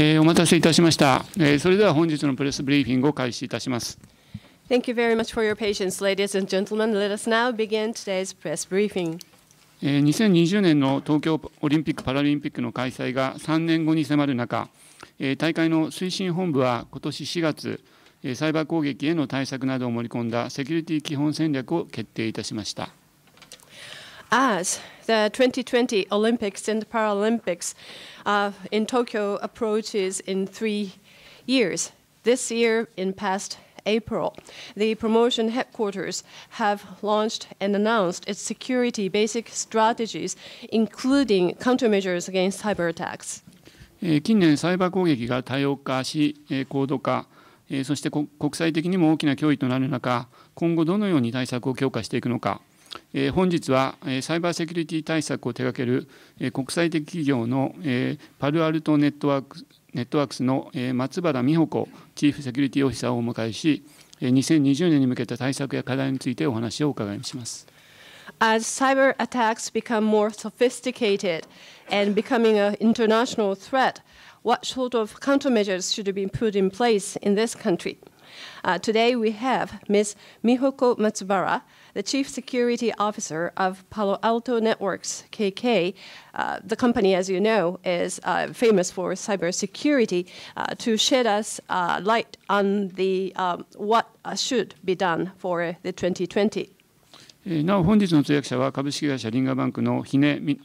えー、お待たせいたしました、えー、それでは本日のプレスブリーフィングを開始いたします Thank you very much for your patience, ladies and gentlemen. Let us now begin today's press briefing. 2020年の東京オリンピック・パラリンピックの開催が3年後に迫る中、大会の推進本部は今年4月、サイバー攻撃への対策などを盛り込んだセキュリティ基本戦略を決定いたしました。as the 2020 Olympics and Paralympics uh, in Tokyo approaches in three years. This year, in past April, the promotion headquarters have launched and announced its security basic strategies, including countermeasures against cyber attacks. 近年、サイバー攻撃が多様化し、高度化、そして国際的にも大きな脅威となる中、今後どのように対策を強化していくのか。本日はサイバーセキュリティ対策を手掛ける国際的企業のパルアルトネットワークネットワークスの松原美穂子チーフセキュリティオフィサーをお迎えし2020年に向けた対策や課題についてお話をお伺いします。As cyber attacks become more sophisticated and becoming an international threat, what sort of countermeasures should be put in place in this country? Uh, today we have Ms. Mihoko Matsubara, the chief security officer of Palo Alto Networks, KK. Uh, the company, as you know, is uh, famous for cybersecurity uh, to shed us uh, light on the, um, what uh, should be done for the 2020. なお本日の通訳者は株式会社リンガバンクの日野美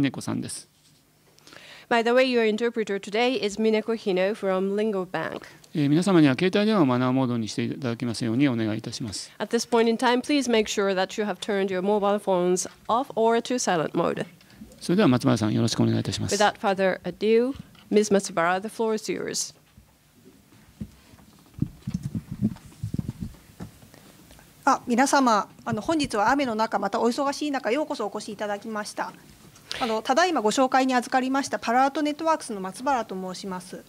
音子さんです。By the way, your interpreter today is Mineko Hino from Lingo Bank. 皆様には携帯電話をマナーモードにしていただきますようにお願いいたします。それでは松丸さん、よろしくお願いいたします。あ皆様あの、本日は雨の中、またお忙しい中、ようこそお越しいただきました。あのただいまご紹介に預かりましたパラアートネットワークスの松原と申します。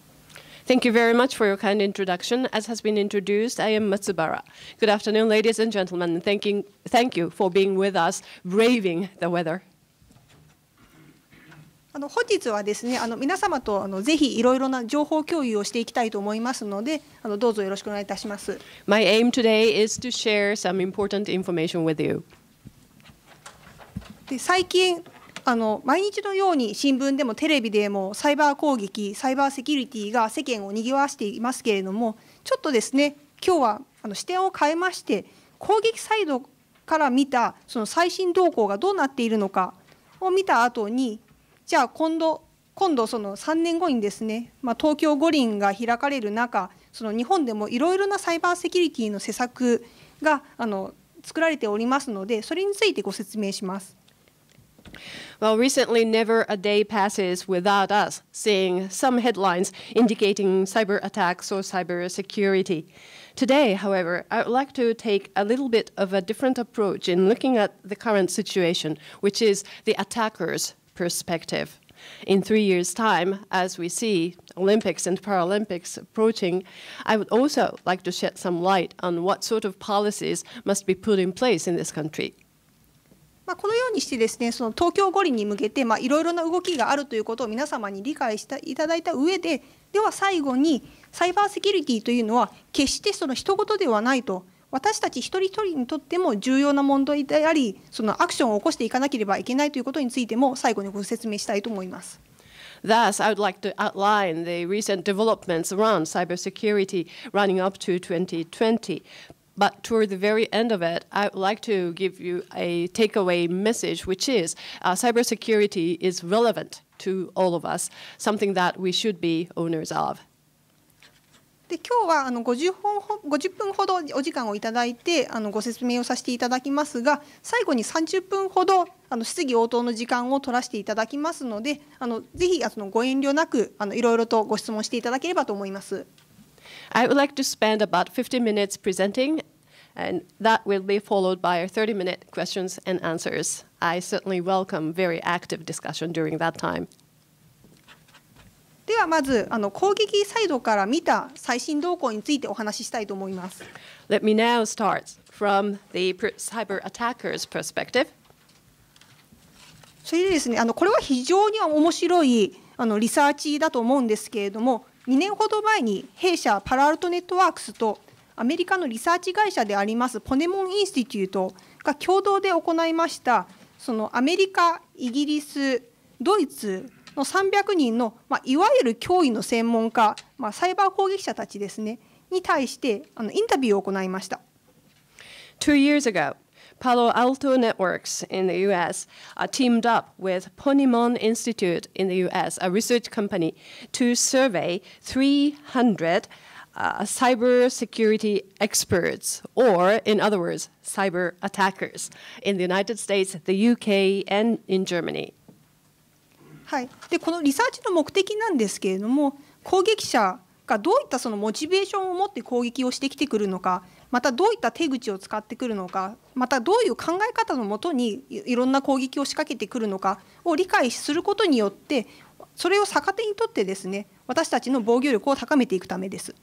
Thank you very much for your kind introduction. As has been introduced, I am Matsubara. Good afternoon, ladies and gentlemen, and thanking, thank you for being with us, braving the weather. あの本日はですね、あの皆様とあのぜひいろいろな情報共有をしていきたいと思いますので、あのどうぞよろしくお願いいたします。My aim today is to share some important information with you. で最近あの毎日のように新聞でもテレビでもサイバー攻撃サイバーセキュリティが世間をにぎわしていますけれどもちょっとですね今日はあの視点を変えまして攻撃サイドから見たその最新動向がどうなっているのかを見た後にじゃあ今度今度その3年後にですね、まあ、東京五輪が開かれる中その日本でもいろいろなサイバーセキュリティの施策があの作られておりますのでそれについてご説明します。Well, recently, never a day passes without us seeing some headlines indicating cyber attacks or cyber security. Today, however, I would like to take a little bit of a different approach in looking at the current situation, which is the attacker's perspective. In three years' time, as we see Olympics and Paralympics approaching, I would also like to shed some light on what sort of policies must be put in place in this country. まあ、このようにしてですねその東京五輪に向けていろいろな動きがあるということを皆様に理解したいただいた上ででは最後にサイバーセキュリティというのは決してその一言ではないと私たち一人一人にとっても重要な問題でありそのアクションを起こしていかなければいけないということについても最後にご説明したいと思います。Thus, I would like to outline the recent developments around cybersecurity running up to 2020. But toward the very end of it, I would like to give you a takeaway message, which is uh, cybersecurity is relevant to all of us, something that we should be owners of. で今日はあの 50, 本50分ほどお時間をいただいてあのご説明をさせていただきますが最後に30分ほどあの質疑応答の時間を取らせていただきますのであのぜひあのご遠慮なくあのいろいろとご質問していただければと思います。I would like to spend about 50 minutes presenting And that will be followed by a 30 minute questions and answers. I certainly welcome very active discussion during that time. ではまずあの攻撃サイドから見た最新動向についてお話ししたいと思います。Let me now start from the cyber attacker's perspective. それでですね、あのこれは非常に面白いあのリサーチだと思うんですけれども、2年ほど前に弊社パラアルトネットワークスとアメリカのリサーチ会社でありますポネモンインスティテュートが共同で行いましたそのアメリカイギリスドイツの300人の、まあ、いわゆる脅威の専門家、まあ、サイバー攻撃者たちですねに対してあのインタビューを行いました。Two years ago, Palo Alto Networks in the US uh, teamed up with Ponimon Institute in the US, a research company, to survey 300 uh, cyber security experts, or in other words, cyber attackers, in the United States, the UK, and in Germany. はい、でこのリサーチの目的なんですけれども攻撃者がどういったそのモチベーションを持って攻撃をしてきてくるのかまたどういった手口を使ってくるのかまたどういう考え方のもとにいろんな攻撃を仕掛けてくるのかを理解することによってそれを逆手にとってですね私たちの防御力を高めていくためです。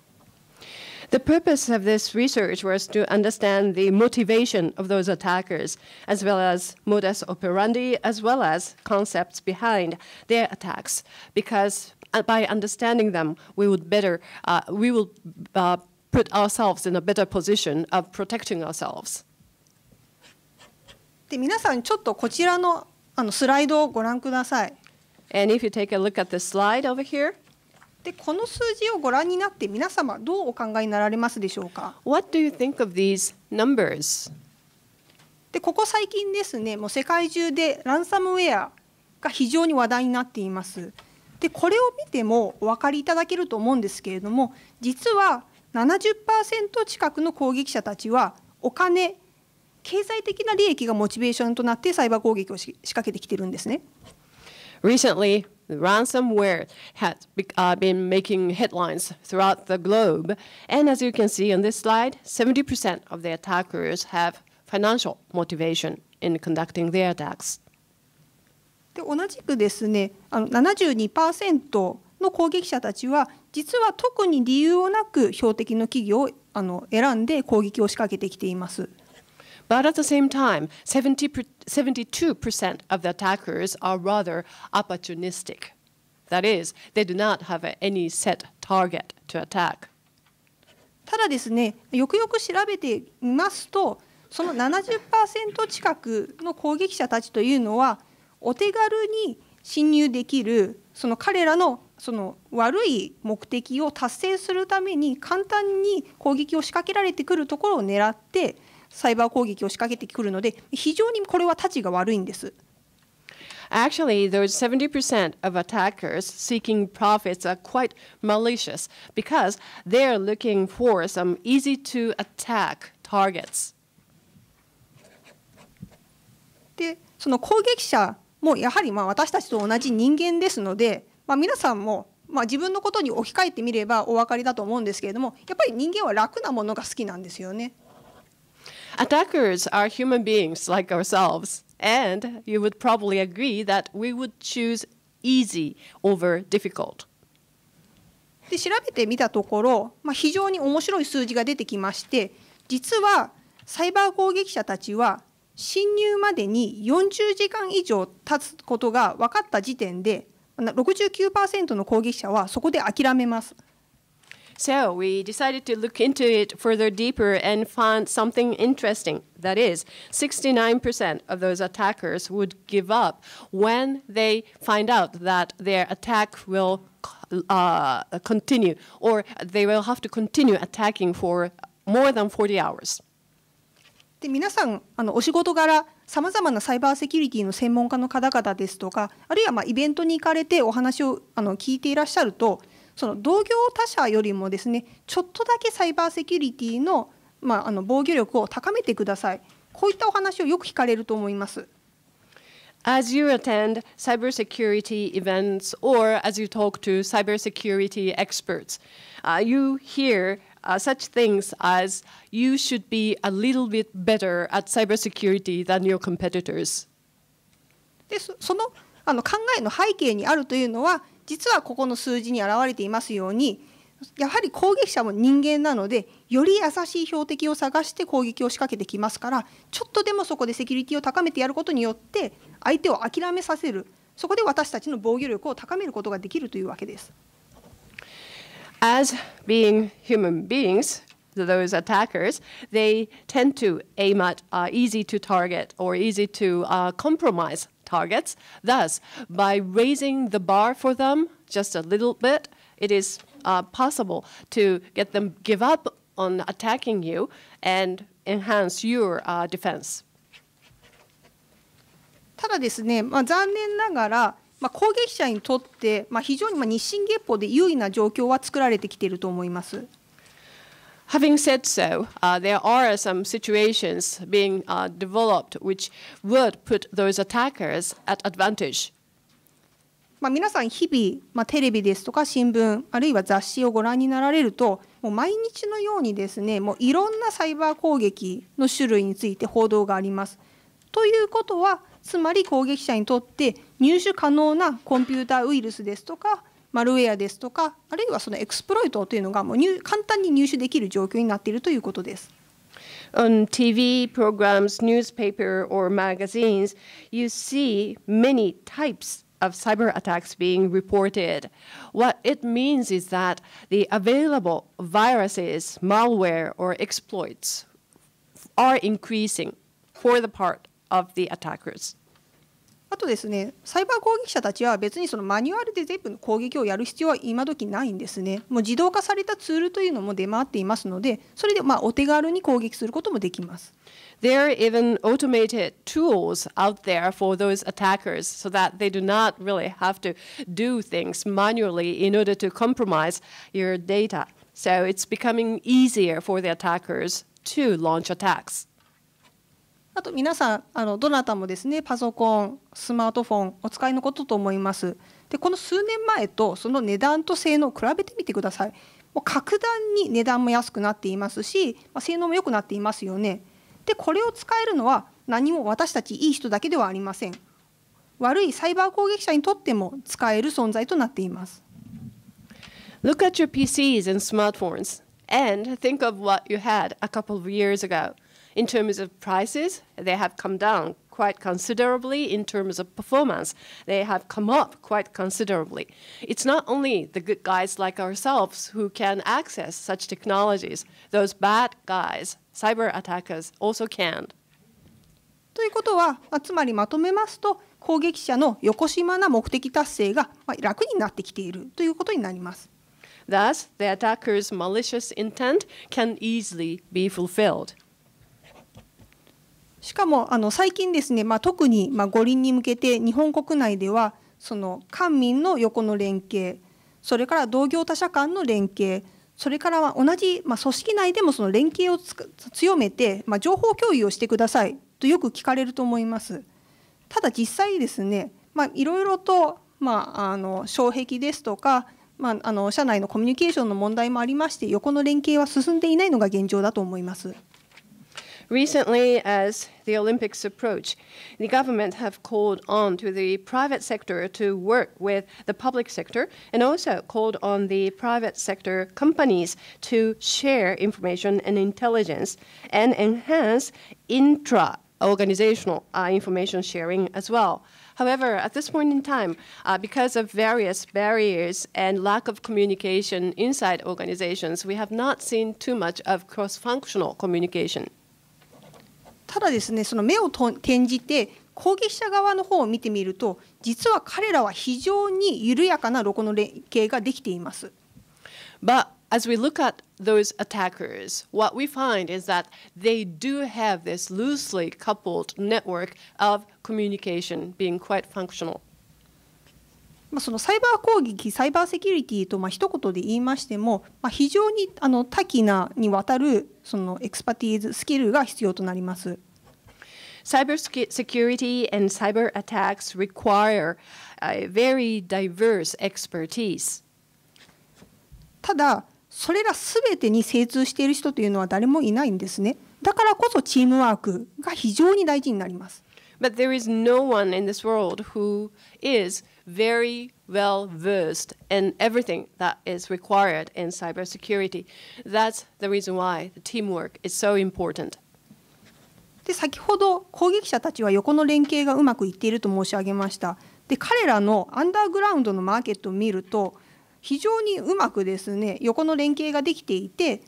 The purpose of this research was to understand the motivation of those attackers, as well as modus operandi, as well as concepts behind their attacks, because uh, by understanding them, we would better, uh, we will uh, put ourselves in a better position of protecting ourselves. And if you take a look at the slide over here, でこの数字をご覧になって皆様どうお考えになられますでしょうか What do you think of these numbers? でここ最近ですねもう世界中でランサムウェアが非常に話題になっています。でこれを見てもお分かりいただけると思うんですけれども実は70%近くの攻撃者たちはお金経済的な利益がモチベーションとなってサイバー攻撃を仕掛けてきてるんですね。Recently, ransomware has be, uh, been making headlines throughout the globe. And as you can see on this slide, 70% of the attackers have financial motivation in conducting their attacks. で同じくですね、あの72%の攻撃者たちは実は特に理由をなく標的の企業をあの選んで攻撃を仕掛けてきています。But at the same time, 70 per, 72% of the attackers are rather opportunistic. That is, they do not have any set target to attack. ただですね、よくよく調べてみますと、その70%近くの攻撃者たちというのは、お手軽に侵入できる、その彼らのその悪い目的を達成するために簡単に攻撃を仕掛けられてくるところを狙ってサイバー攻撃を仕掛けてくるので、非常にこれはたちが悪いんです。Actually, those 70% of attackers seeking profits are quite malicious because they are looking for some easy to attack targets. で、その攻撃者もやはりまあ私たちと同じ人間ですので、まあ、皆さんもまあ自分のことに置き換えてみればお分かりだと思うんですけれども、やっぱり人間は楽なものが好きなんですよね。Attackers are human beings like ourselves, and you would probably agree that we would choose easy over difficult. で調べてみたところ、まあ、非常に面白い数字が出てきまして実はサイバー攻撃者たちは侵入までに40時間以上経つことが分かった時点で69%の攻撃者はそこで諦めます。So we decided to look into it further deeper and found something interesting. That is, 69% of those attackers would give up when they find out that their attack will uh, continue, or they will have to continue attacking for more than 40 hours. で皆さんあのお仕事柄さまざまなサイバーセキュリティの専門家の方々ですとかあるいはまイベントに行かれてお話をあの聞いていらっしゃるとその同業他社よりもですねちょっとだけサイバーセキュリティのまあ、あの防御力を高めてくださいこういったお話をよく聞かれると思います。As you attend cybersecurity events or as you talk to cybersecurity experts, uh, you hear uh, such things as you should be a little bit better at cybersecurity than your competitors. でそのあの考えの背景にあるというのは実はここの数字に表れていますようにやはり攻撃者も人間なのでより優しい標的を探して攻撃を仕掛けてきますからちょっとでもそこでセキュリティを高めてやることによって相手を諦めさせるそこで私たちの防御力を高めることができるというわけです。As being human beings, those attackers, they tend to aim at uh, easy to target or easy to uh, compromise targets. Thus, by raising the bar for them just a little bit, it is uh, possible to get them give up on attacking you and enhance your uh, defense. ただですね、まあ、残念ながら、まあ、攻撃者にとって、まあ、非常にまあ日進月歩で優位な状況は作られてきていると思います。Having said so, uh, there are some situations being uh, developed which would put those attackers at advantage. まあ、皆さん日々、まあ、テレビですとか新聞あるいは雑誌をご覧になられるともう毎日のようにですねもういろんなサイバー攻撃の種類について報道があります。ということはつまり攻撃者にとって入手可能なコンピューターウイルスですとかマルウェアですとかあるいはそのエクスプロイトというのがもう簡単に入手できる状況になっているということです。on TV programs, newspaper, or magazines, you see many types of cyber attacks being reported. What it means is that the available viruses, malware, or exploits are increasing for the part of the attackers. あとですねサイバー攻撃者たちは別にそのマニュアルで全部の攻撃をやる必要は今時ないんですねもう自動化されたツールというのも出回っていますのでそれでまあお手軽に攻撃することもできます。There are even automated tools out there for those attackers so that they do not really have to do things manually in order to compromise your data. So it's becoming easier for the attackers to launch attacks. あと皆さんあのどなたもですねパソコンスマートフォンお使いのことと思いますでこの数年前とその値段と性能を比べてみてくださいもう格段に値段も安くなっていますし、まあ、性能も良くなっていますよねでこれを使えるのは何も私たちいい人だけではありません悪いサイバー攻撃者にとっても使える存在となっています Look at your PCs and smartphones and think of what you had a couple of years ago In terms of prices, they have come down quite considerably. In terms of performance, they have come up quite considerably. It's not only the good guys like ourselves who can access such technologies, those bad guys, cyber attackers, also can. ということは、つまりまとめますと、攻撃者の横島な目的達成が楽になってきているということになります。Thus, the attacker's malicious intent can easily be fulfilled. しかもあの最近ですね、まあ、特にまあ五輪に向けて日本国内ではその官民の横の連携それから同業他社間の連携それからは同じ、まあ、組織内でもその連携を強めて、まあ、情報共有をしてくださいとよく聞かれると思います。ただ実際ですね、まあ、いろいろと、まあ、あの障壁ですとか、まあ、あの社内のコミュニケーションの問題もありまして横の連携は進んでいないのが現状だと思います。Recently, as the Olympics approach, the government have called on to the private sector to work with the public sector and also called on the private sector companies to share information and intelligence and enhance intra organizational uh, information sharing as well. However, at this point in time, uh, because of various barriers and lack of communication inside organizations, we have not seen too much of cross functional communication. ただですねその目を転じて攻撃者側の方を見てみると実は彼らは非常に緩やかなロコの連携ができています。But as we look at those attackers, what we find is that they do have this loosely coupled network of communication being quite functional. まあ、そのサイバー攻撃サイバーセキュリティとまあ一言で言いましても、まあ、非常にあの多岐なにわたるそのエクスパティーズスキルが必要となります。Cyber security and cyber attacks require a very diverse expertise. ただ、それらすべてに精通している人というのは誰もいないんですね。だからこそチームワークが非常に大事になります。But there is no one in this world who is very well versed in everything that is required in cybersecurity. That's the reason why the teamwork is so important. で先ほど攻撃者たちは横の連携がうまくいっていると申し上げました。で彼らのアンダーグラウンドのマーケットを見ると非常にうまくですね横の連携ができていて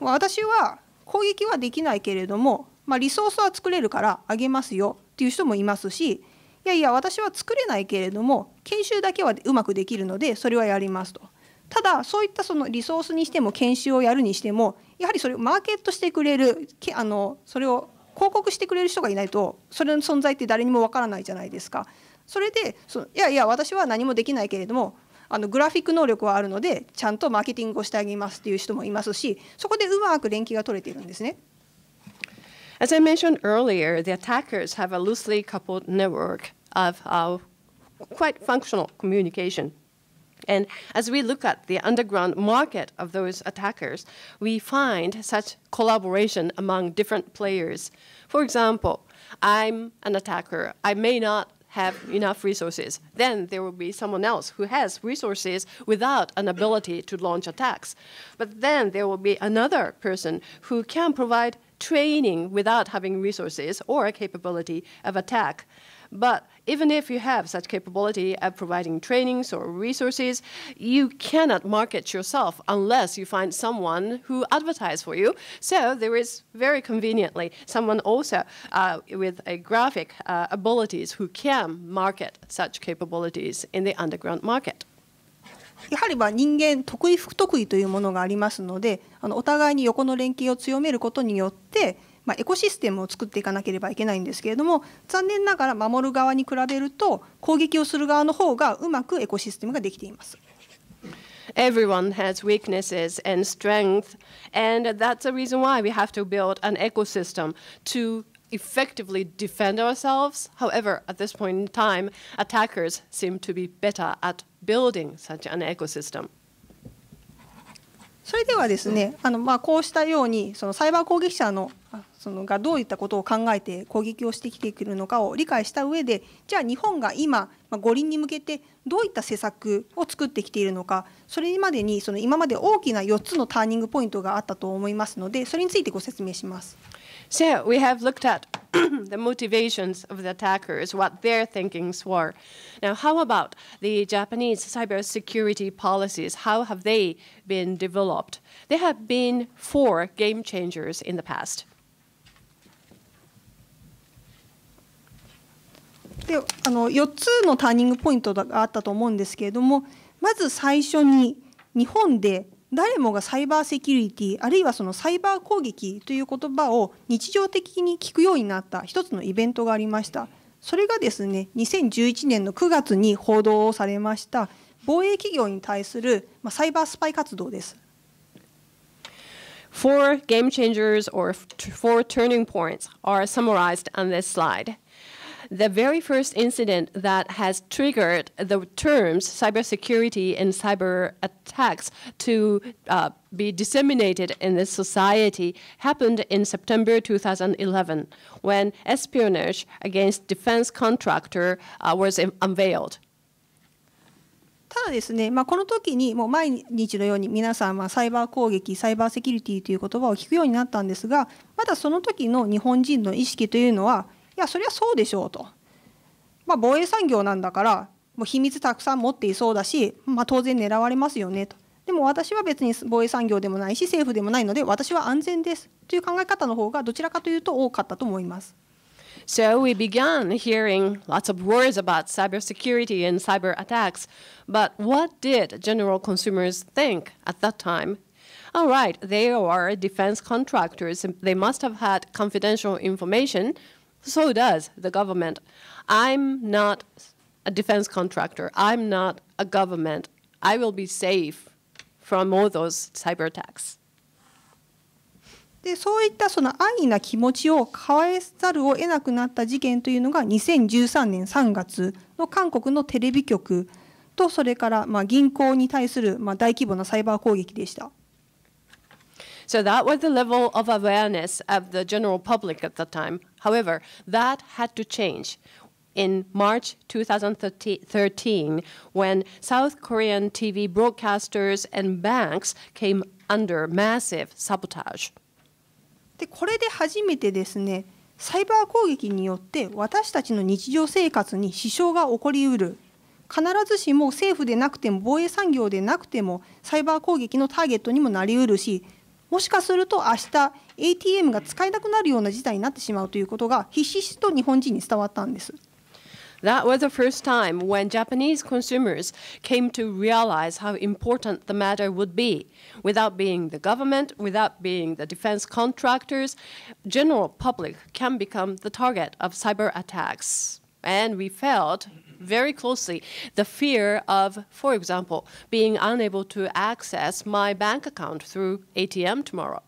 私は攻撃はできないけれども、まあ、リソースは作れるからあげますよっていう人もいますしいやいや私は作れないけれども研修だけはうまくできるのでそれはやりますと。ただそういったそのリソースにしても研修をやるにしてもやはりそれをマーケットしてくれるあのそれを広告してくれる人がいないとそれの存在って誰にもわからないじゃないですか。それでそのいやいや私は何もできないけれどもあのグラフィック能力はあるのでちゃんとマーケティングをしてあげますっていう人もいますしそこでうまく連携が取れているんですね。As I mentioned earlier, the attackers have a loosely coupled network of uh, quite functional communication. And as we look at the underground market of those attackers, we find such collaboration among different players. For example, I'm an attacker. I may not have enough resources. Then there will be someone else who has resources without an ability to launch attacks. But then there will be another person who can provide training without having resources or a capability of attack. But even if you have such capability of providing trainings or resources, you cannot market yourself unless you find someone who advertise for you. So there is very conveniently someone also uh, with a graphic uh, abilities who can market such capabilities in the underground market. やはりは人間得意不得意というものがありますのであのお互いに横の連携を強めることによって、まあ、エコシステムを作っていかなければいけないんですけれども残念ながら守る側に比べると攻撃をする側の方がうまくエコシステムができています。Everyone has weaknesses and strength, and that's the reason why we have to build an ecosystem to effectively defend ourselves. However, at this point in time, attackers seem to be better at building such an ecosystem. それではですね、あのまあこうしたようにそのサイバー攻撃者のそのがどういったことを考えて攻撃をしてきてくるのかを理解した上で、じゃあ日本が今、まあ、五輪に向けてどういった施策を作ってきているのか、それまでにその今まで大きな4つのターニングポイントがあったと思いますので、それについてご説明します。So we have looked at the motivations of the attackers, what their thinkings were. Now, how about the Japanese cybersecurity policies? How have they been developed? There have been four game changers in the past. であの4つのターニングポイントがあったと思うんですけれどもまず最初に日本で誰もがサイバーセキュリティあるいはそのサイバー攻撃という言葉を日常的に聞くようになった一つのイベントがありましたそれがですね2011年の9月に報道されました防衛企業に対するサイバースパイ活動です Four game changers or four turning points are summarized on this slide. the very first incident that has triggered the terms cybersecurity and cyber attacks to uh, be disseminated in the society happened in September 2011 when espionage against defense contractor uh, was unveiled. ただですね、まあ、この時にもう毎日のように皆さんはサイバー攻撃サイバーセキュリティという言葉を聞くようになったんですがまだその時の日本人の意識というのはいやそりゃそうでしょうと、まあ、防衛産業なんだからもう秘密たくさん持っていそうだし、まあ、当然狙われますよねとでも私は別に防衛産業でもないし政府でもないので私は安全ですという考え方の方がどちらかというと多かったと思います。So we began hearing lots of words about cybersecurity and cyber attacks. But what did general consumers think at that time? All right, they are defense contractors. They must have had confidential information So does the government. I'm not a defense contractor. I'm not a government. I will be safe from all those cyber attacks. でそういったその安易な気持ちを返ざるを得なくなった事件というのが2013年3月の韓国のテレビ局とそれからまあ銀行に対するまあ大規模なサイバー攻撃でした。So that was the level of awareness of the general public at the time. However, that had to change in March 2013 when South Korean TV broadcasters and banks came under massive sabotage. でこれで初めてですねサイバー攻撃によって私たちの日常生活に支障が起こりうる必ずしも政府でなくても防衛産業でなくてもサイバー攻撃のターゲットにもなりうるしもしかすると明日 ATM が使えなくなるような事態になってしまうということが必死しと日本人に伝わったんです。That was the first time when Japanese consumers came to realize how important the matter would be. Without being the government, without being the defense contractors, general public can become the target of cyber attacks. And we felt very closely the fear of, for example, being unable to access my bank account through ATM tomorrow.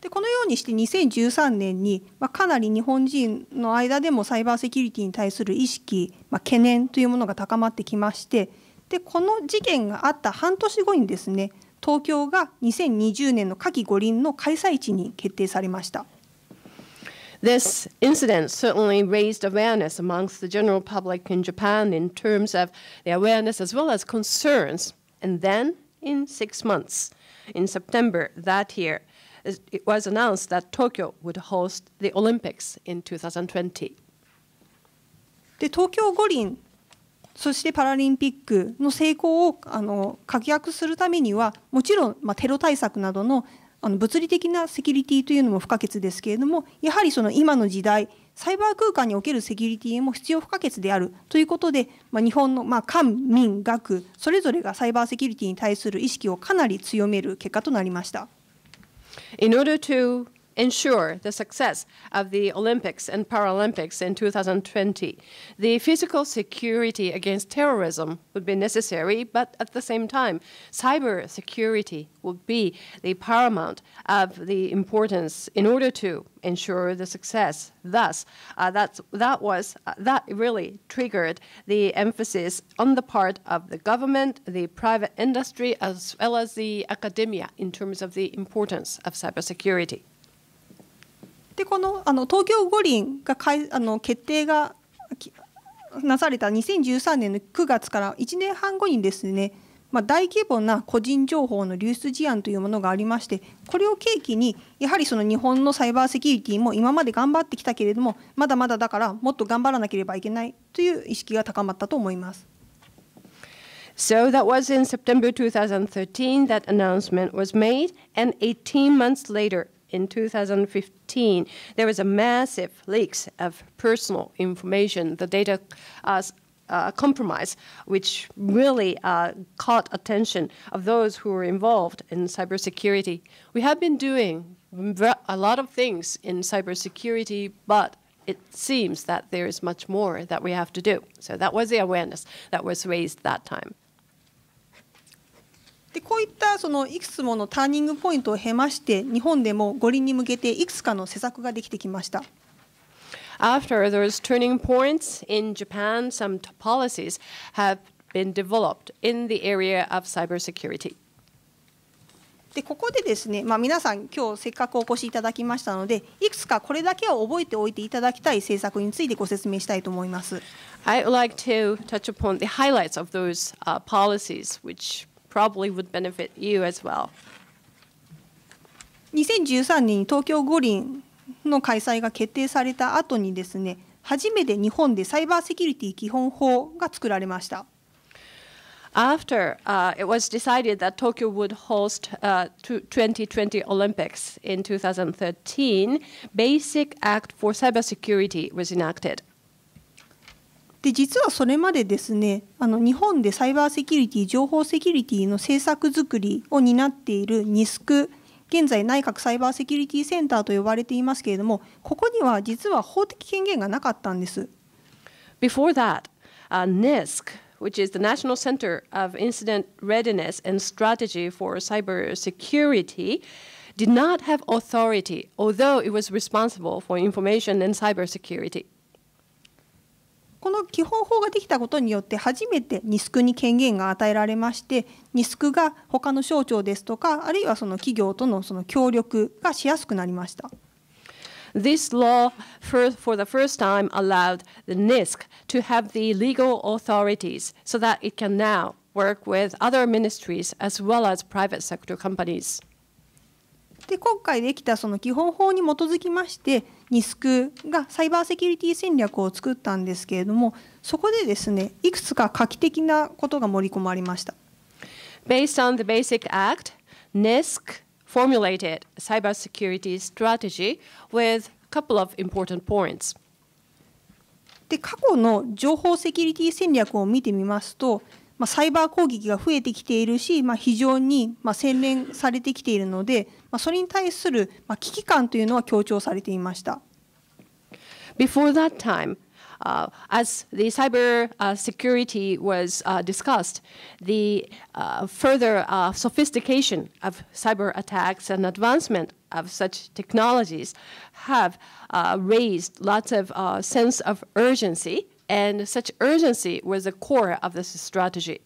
でこのようにして2013年に、まあ、かなり日本人の間でもサイバーセキュリティに対する意識、まあ、懸念というものが高まってきましてでこの事件があった半年後にですね東京が2020年の夏季五輪の開催地に決定されました。This incident certainly raised awareness amongst the general public in Japan in terms of the awareness as well as concerns. And then, in six months, in September that year, it was announced that Tokyo would host the Olympics in 2020. で東京五輪そしてパラリンピックの成功をあの確約するためにはもちろん、まあ、テロ対策などのあの物理的なセキュリティというのも不可欠ですけれどもやはりその今の時代サイバー空間におけるセキュリティも必要不可欠であるということで、まあ、日本の、まあ、官民学それぞれがサイバーセキュリティに対する意識をかなり強める結果となりました。In order to ensure the success of the Olympics and Paralympics in 2020. The physical security against terrorism would be necessary, but at the same time, cyber security would be the paramount of the importance in order to ensure the success. Thus, uh, that was uh, that really triggered the emphasis on the part of the government, the private industry, as well as the academia in terms of the importance of cybersecurity. でこのあの東京五輪がかいあの決定がなされた2013年の9月から1年半後にですね、まあ、大規模な個人情報の流出事案というものがありましてこれを契機にやはりその日本のサイバーセキュリティも今まで頑張ってきたけれどもまだまだだからもっと頑張らなければいけないという意識が高まったと思います。So that was in September 2013 that announcement was made, and 18 months later, in 2015, there was a massive leaks of personal information, the data uh, uh, compromise, which really uh, caught attention of those who were involved in cybersecurity. We have been doing a lot of things in cybersecurity, but it seems that there is much more that we have to do. So that was the awareness that was raised that time. でこういったそのいくつものターニングポイントを経まして日本でも五輪に向けていくつかの施策ができてきました。After those turning points in Japan, some policies have been developed in the area of cybersecurity. でここでですね、まあ、皆さん今日せっかくお越しいただきましたのでいくつかこれだけは覚えておいていただきたい政策についてご説明したいと思います。I would like to touch upon the highlights of those、uh, policies which probably would benefit you as well. 2013年に東京五輪の開催が決定された後にですね、初めて日本でサイバーセキュリティ基本法が作られました。After、uh, it was decided that Tokyo would host、uh, 2020 Olympics in 2013, Basic Act for Cybersecurity was enacted. で実はそれまでですねあの日本でサイバーセキュリティ情報セキュリティの政策づくりを担っている NISC 現在内閣サイバーセキュリティセンターと呼ばれていますけれどもここには実は法的権限がなかったんです。Before that,、uh, NISC which is the National Center of Incident Readiness and Strategy for Cybersecurity, did not have authority, although it was responsible for information and cybersecurity. この基本法ができたことによって初めてニスクに権限が与えられましてニスクが他の省庁ですとかあるいはその企業とのその協力がしやすくなりました。This law, for the first time, allowed the NISC to have the legal authorities so that it can now work with other ministries as well as private sector companies. で今回できたその基本法に基づきましてニスクがサイバーセキュリティ戦略を作ったんですけれどもそこでですねいくつか画期的なことが盛り込まれました。Based on the Basic Act, NISC formulated cybersecurity strategy with a couple of important points. で過去の情報セキュリティ戦略を見てみますとまあ、サイバー攻撃が増えてきているし、まあ、非常にまあ洗練されてきているので、まあ、それに対するまあ危機感というのは強調されていました。Before that time, Uh, as the cyber uh, security was uh, discussed, the further sophistication of cyber attacks and advancement of such technologies have raised lots of sense of urgency And such urgency was the core of this strategy.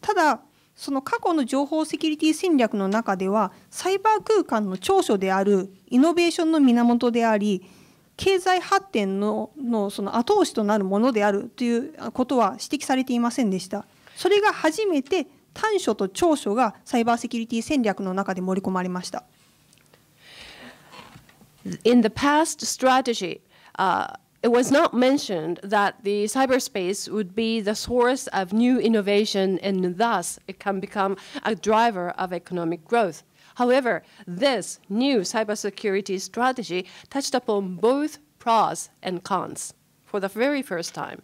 ただ、その過去の情報セキュリティ戦略の中では、サイバー空間の長所であるイノベーションの源であり、経済発展ののその後押しとなるものであるということは指摘されていませんでした。それが初めて短所と長所がサイバーセキュリティ戦略の中で盛り込まれました。In the past strategy,、uh It was not mentioned that the cyberspace would be the source of new innovation and thus it can become a driver of economic growth. However, this new cybersecurity strategy touched upon both pros and cons for the very first time.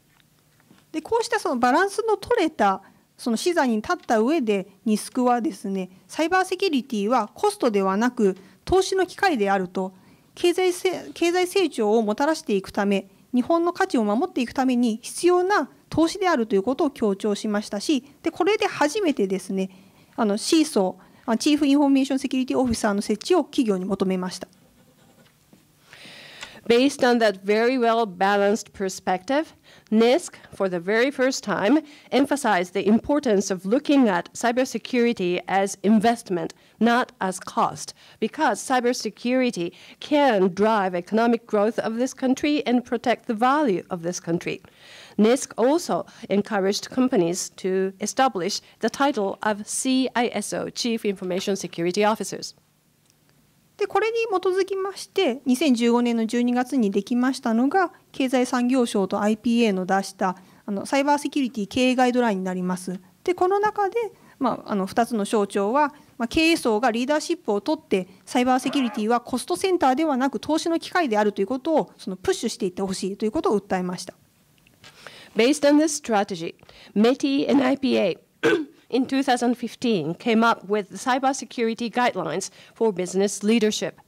でこうしたそのバランスの取れたその資産に立った上でニスクはですねサイバーセキュリティはコストではなく投資の機会であると経済せ経済成長をもたらしていくため日本の価値を守っていくために必要な投資であるということを強調しましたしでこれで初めてですねあのシーソーチーフインフォメーションセキュリティオフィサーの設置を企業に求めました。Based on that very well balanced perspective, NISC, for the very first time, emphasized the importance of looking at cybersecurity as investment, not as cost, because cybersecurity can drive economic growth of this country and protect the value of this country. NISC also encouraged companies to establish the title of CISO, Chief Information Security Officers. でこれに基づきまして2015年の12月にできましたのが経済産業省と IPA の出したあのサイバーセキュリティ経営ガイドラインになります。でこの中で、まあ、あの2つの省庁は、まあ、経営層がリーダーシップをとってサイバーセキュリティはコストセンターではなく投資の機会であるということをそのプッシュしていってほしいということを訴えました。Based on this strategy, METI and IPA in 2015 came up with the cybersecurity guidelines for business leadership,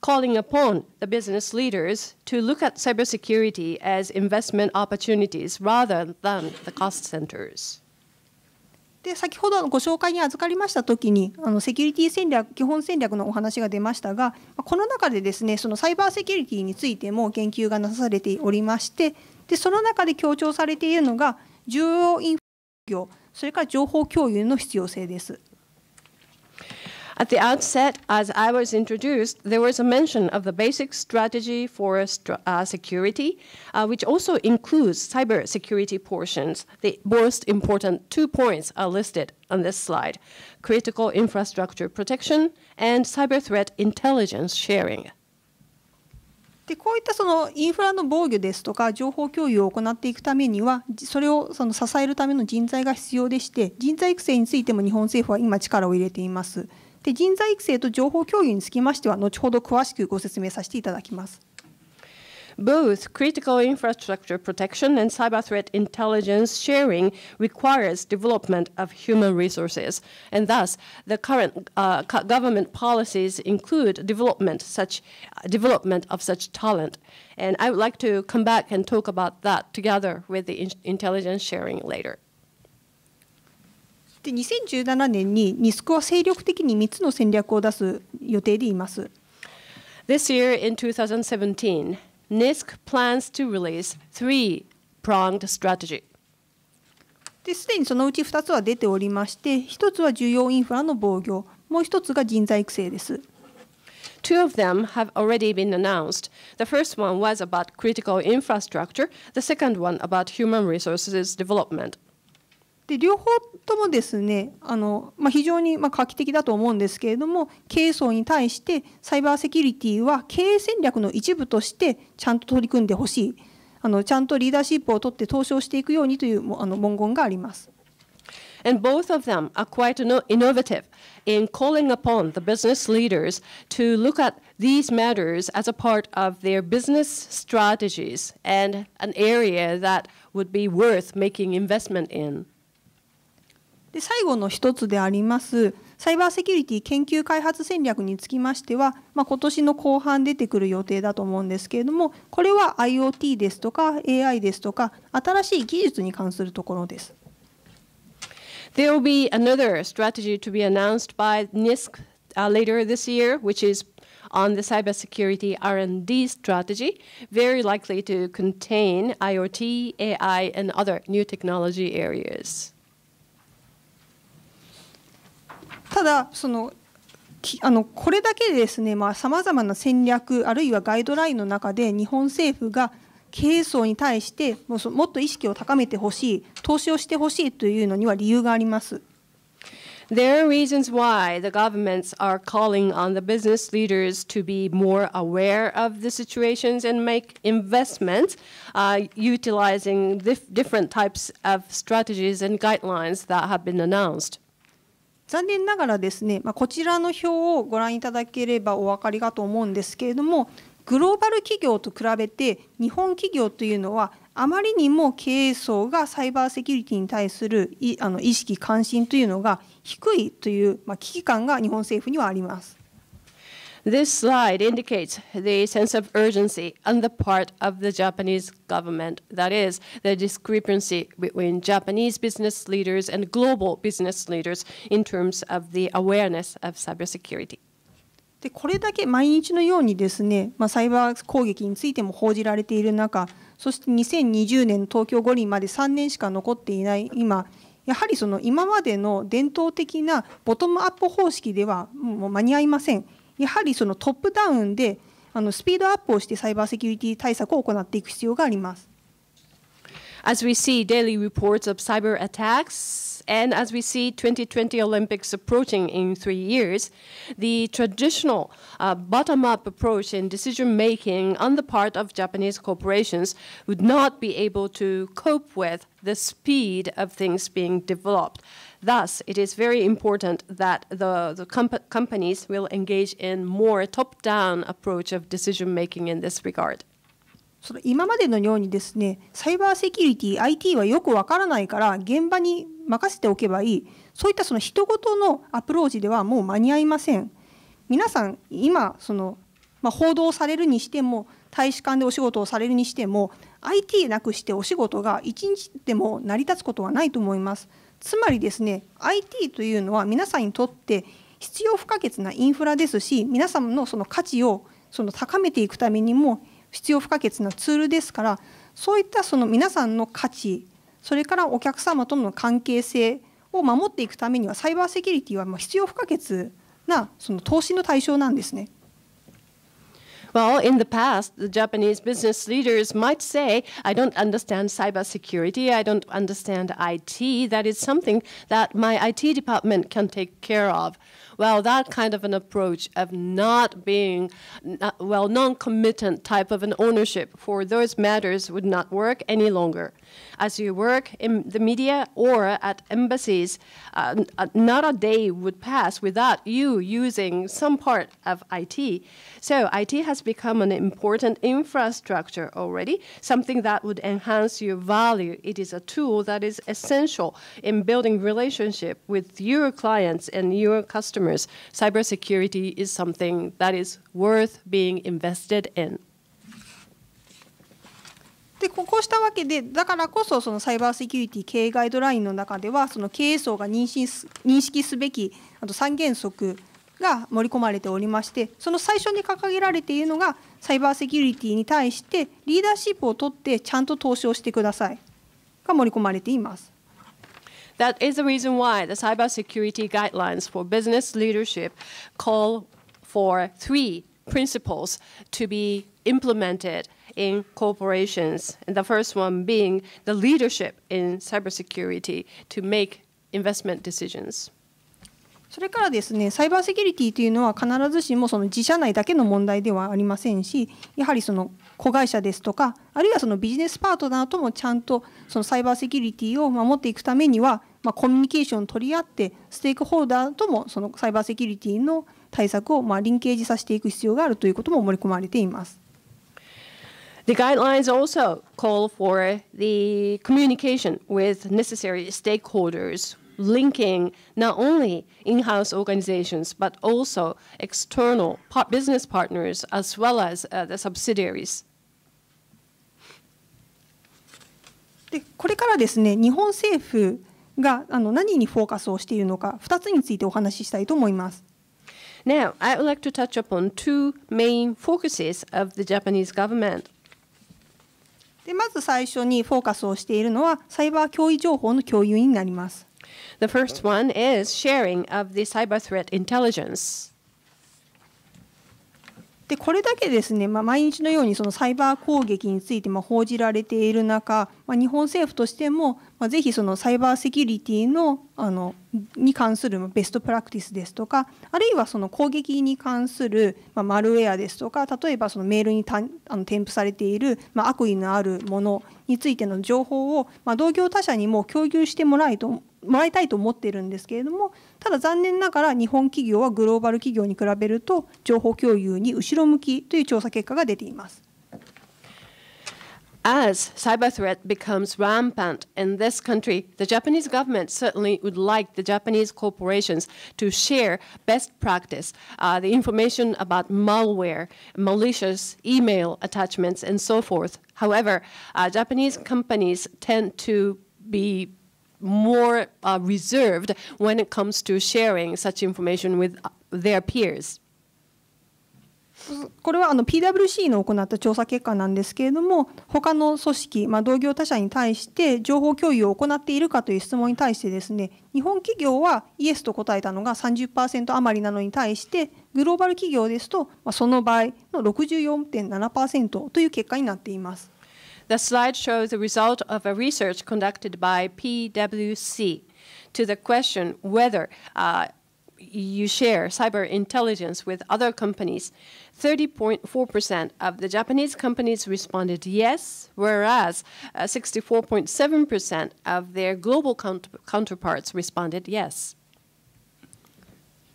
calling upon the business leaders to look at cybersecurity as investment opportunities rather than the cost centers. で先ほどご紹介に預かりました時にあのセキュリティ戦略基本戦略のお話が出ましたがこの中でですねそのサイバーセキュリティについても言及がなされておりましてでその中で強調されているのが重要インフラ業それから情報共有の必要性です。At the outset, as I was introduced, there was a mention of the basic strategy for uh, security, uh, which also includes cyber security portions. The most important two points are listed on this slide critical infrastructure protection and cyber threat intelligence sharing. でこういったそのインフラの防御ですとか情報共有を行っていくためにはそれをその支えるための人材が必要でして人材育成についても日本政府は今力を入れています。で人材育成と情報共有につきましては後ほど詳しくご説明させていただきます。Both critical infrastructure protection and cyber threat intelligence sharing requires development of human resources. And thus, the current uh, government policies include development, such, uh, development of such talent. And I would like to come back and talk about that together with the in intelligence sharing later. で2017年にニスクは精力的に3つの戦略を出す予定でいます。This year in 2017, NISC plans to release three-pronged strategy. ですでにそのうち2つは出ておりまして、1つは重要インフラの防御、もう1つが人材育成です。Two of them have already been announced. The first one was about critical infrastructure, the second one about human resources development. で両方ともですねあの、まあ、非常にま画期的だと思うんですけれども経営層に対してサイバーセキュリティは経営戦略の一部としてちゃんと取り組んでほしいあのちゃんとリーダーシップを取って投資をしていくようにというあの文言があります。And both of them are quite innovative in calling upon the business leaders to look at these matters as a part of their business strategies and an area that would be worth making investment in. で最後の一つでありますサイバーセキュリティ研究開発戦略につきましては、まあ、今年の後半出てくる予定だと思うんですけれどもこれは IoT ですとか AI ですとか新しい技術に関するところです。There will be another strategy to be announced by NISC uh, later this year, which is on the cybersecurity R&D strategy, very likely to contain IoT, AI, and other new technology areas. ただそのあのこれだけですねさまざ、まな戦略あるいはガイドラインの中で日本政府が経営層に対してもうもっと意識を高めてほしい投資をしてほしいというのには理由があります。There are reasons why the governments are calling on the business leaders to be more aware of the situations and make investments uh, utilizing dif different types of strategies and guidelines that have been announced. 残念ながらですね、まあ、こちらの表をご覧いただければお分かりかと思うんですけれどもグローバル企業と比べて日本企業というのはあまりにも経営層がサイバーセキュリティに対するいあの意識関心というのが低いという、まあ、危機感が日本政府にはあります。This slide indicates the sense of urgency on the part of the Japanese government, that is, the discrepancy between Japanese business leaders and global business leaders in terms of the awareness of cybersecurity. でこれだけ毎日のようにですね、まあ、サイバー攻撃についても報じられている中そして2020年東京五輪まで3年しか残っていない今やはりその今までの伝統的なボトムアップ方式ではもう間に合いません。やはりそのトップダウンであのスピードアップをしてサイバーセキュリティ対策を行っていく必要があります。As we see daily reports of cyber attacks, and as we see 2020 Olympics approaching in three years, the traditional uh, bottom up approach in decision making on the part of Japanese corporations would not be able to cope with the speed of things being developed. Thus, it is very important that the, the comp companies will engage in more top-down approach of decision-making in this regard. その今までのようにですねサイバーセキュリティ IT はよくわからないから現場に任せておけばいいそういったその人ごとのアプローチではもう間に合いません皆さん今その、まあ、報道されるにしても大使館でお仕事をされるにしても IT なくしてお仕事が一日でも成り立つことはないと思います。つまりですね IT というのは皆さんにとって必要不可欠なインフラですし皆様のその価値をその高めていくためにも必要不可欠なツールですからそういったその皆さんの価値それからお客様との関係性を守っていくためにはサイバーセキュリティは必要不可欠なその投資の対象なんですね。Well, in the past, the Japanese business leaders might say, I don't understand cybersecurity, I don't understand IT. That is something that my IT department can take care of. Well, that kind of an approach of not being, not, uh, well, non-committant type of an ownership for those matters would not work any longer. As you work in the media or at embassies, uh, uh not a day would pass without you using some part of IT. So IT has become an important infrastructure already, something that would enhance your value. It is a tool that is essential in building relationship with your clients and your customers c イ s ーセ m e r s cybersecurity is something that is worth being invested in. でこうしたわけでだからこそそのサイバーセキュリティ経営ガイドラインの中ではその経営層が認識すべきあと3原則が盛り込まれておりましてその最初に掲げられているのがサイバーセキュリティに対してリーダーシップを取ってちゃんと投資をしてくださいが盛り込まれています。That is the reason why the cybersecurity guidelines for business leadership call for three principles to be implemented in corporations. And the first one being the leadership in cybersecurity to make investment decisions. それからですね、サイバーセキュリティというのは必ずしもその自社内だけの問題ではありませんし、やはりその子会社ですとかあるいはそのビジネスパートナーともちゃんとそのサイバーセキュリティを守っていくためには、まあ、コミュニケーションを取り合ってステークホルダーともそのサイバーセキュリティの対策をまあリンケージさせていく必要があるということも盛り込まれています。The guidelines also call for the communication with necessary stakeholders, linking not only in house organizations but also external business partners as well as uh, the subsidiaries. でこれからですね日本政府があの何にフォーカスをしているのか2つについてお話ししたいと思います。Now, I would like to touch upon two main focuses of the Japanese government. でまず最初にフォーカスをしているのはサイバー脅威情報の共有になります。The first one is sharing of the cyber threat intelligence. でこれだけですね、まあ、毎日のようにそのサイバー攻撃についても報じられている中、まあ、日本政府としても、まあ、ぜひそのサイバーセキュリティのあのに関するベストプラクティスですとかあるいはその攻撃に関する、まマルウェアですとか例えばそのメールにたあの添付されている、ま悪意のあるものについての情報を、ま同業他社にも共有してもらいともらいたいと思っているんですけれども、ただ残念ながら日本企業はグローバル企業に比べると情報共有に後ろ向きという調査結果が出ています。As cyber threat becomes rampant in this country, the Japanese government certainly would like the Japanese corporations to share best practice, uh, the information about malware, malicious email attachments, and so forth. However, uh, Japanese companies tend to be more uh, reserved when it comes to sharing such information with their peers. これはあの PWC の行った調査結果なんですけれども他の組織、まあ、同業他社に対して情報共有を行っているかという質問に対してですね日本企業はイエスと答えたのが30%余りなのに対してグローバル企業ですと、まあ、その場合の64.7%という結果になっています。The slide shows the result of a research conducted by PwC to the question whether uh, you share cyber intelligence with other companies. 30.4% of the Japanese companies responded yes, whereas 64.7% uh, of their global counterparts responded yes.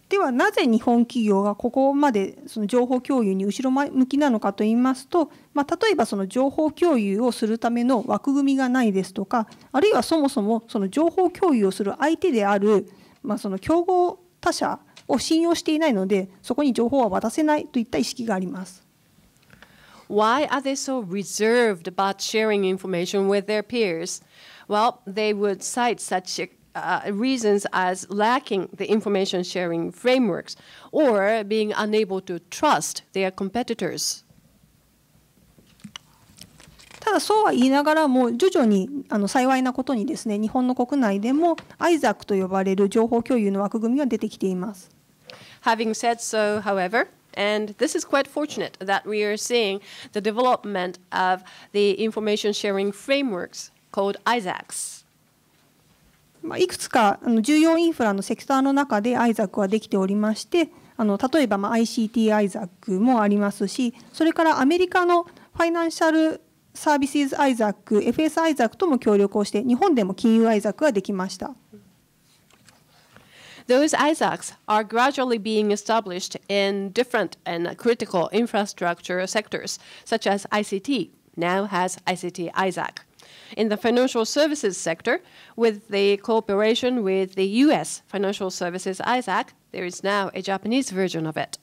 ではなぜ日本企業がここまでその情報共有に後ろ向きなのかといいますと、まあ、例えばその情報共有をするための枠組みがないですとかあるいはそもそもその情報共有をする相手である、まあ、その競合他社を信用していないのでそこに情報は渡せないといった意識があります。Why are they so reserved about sharing information with their peers? Well, they would cite such a uh, reasons as lacking the information sharing frameworks or being unable to trust their competitors. ただそうは言いながらも徐々にあの幸いなことにですね日本の国内でも ISAC と呼ばれる情報共有の枠組みが出てきています。Having said so, however, And this is quite fortunate that we are seeing the development of the information sharing frameworks called ISACs. まあ、いくつかあの重要インフラのセクターの中でアイザックはできておりましてあの例えばま ICT アイザックもありますしそれからアメリカのファイナンシャルサービスアイザック FS アイザックとも協力をして日本でも金融アイザックができました。Those ISACs are gradually being established in different and critical infrastructure sectors, such as ICT, now has ICT ISAC. in the financial services sector with the cooperation with the US Financial Services ISAC. There is now a Japanese version of it.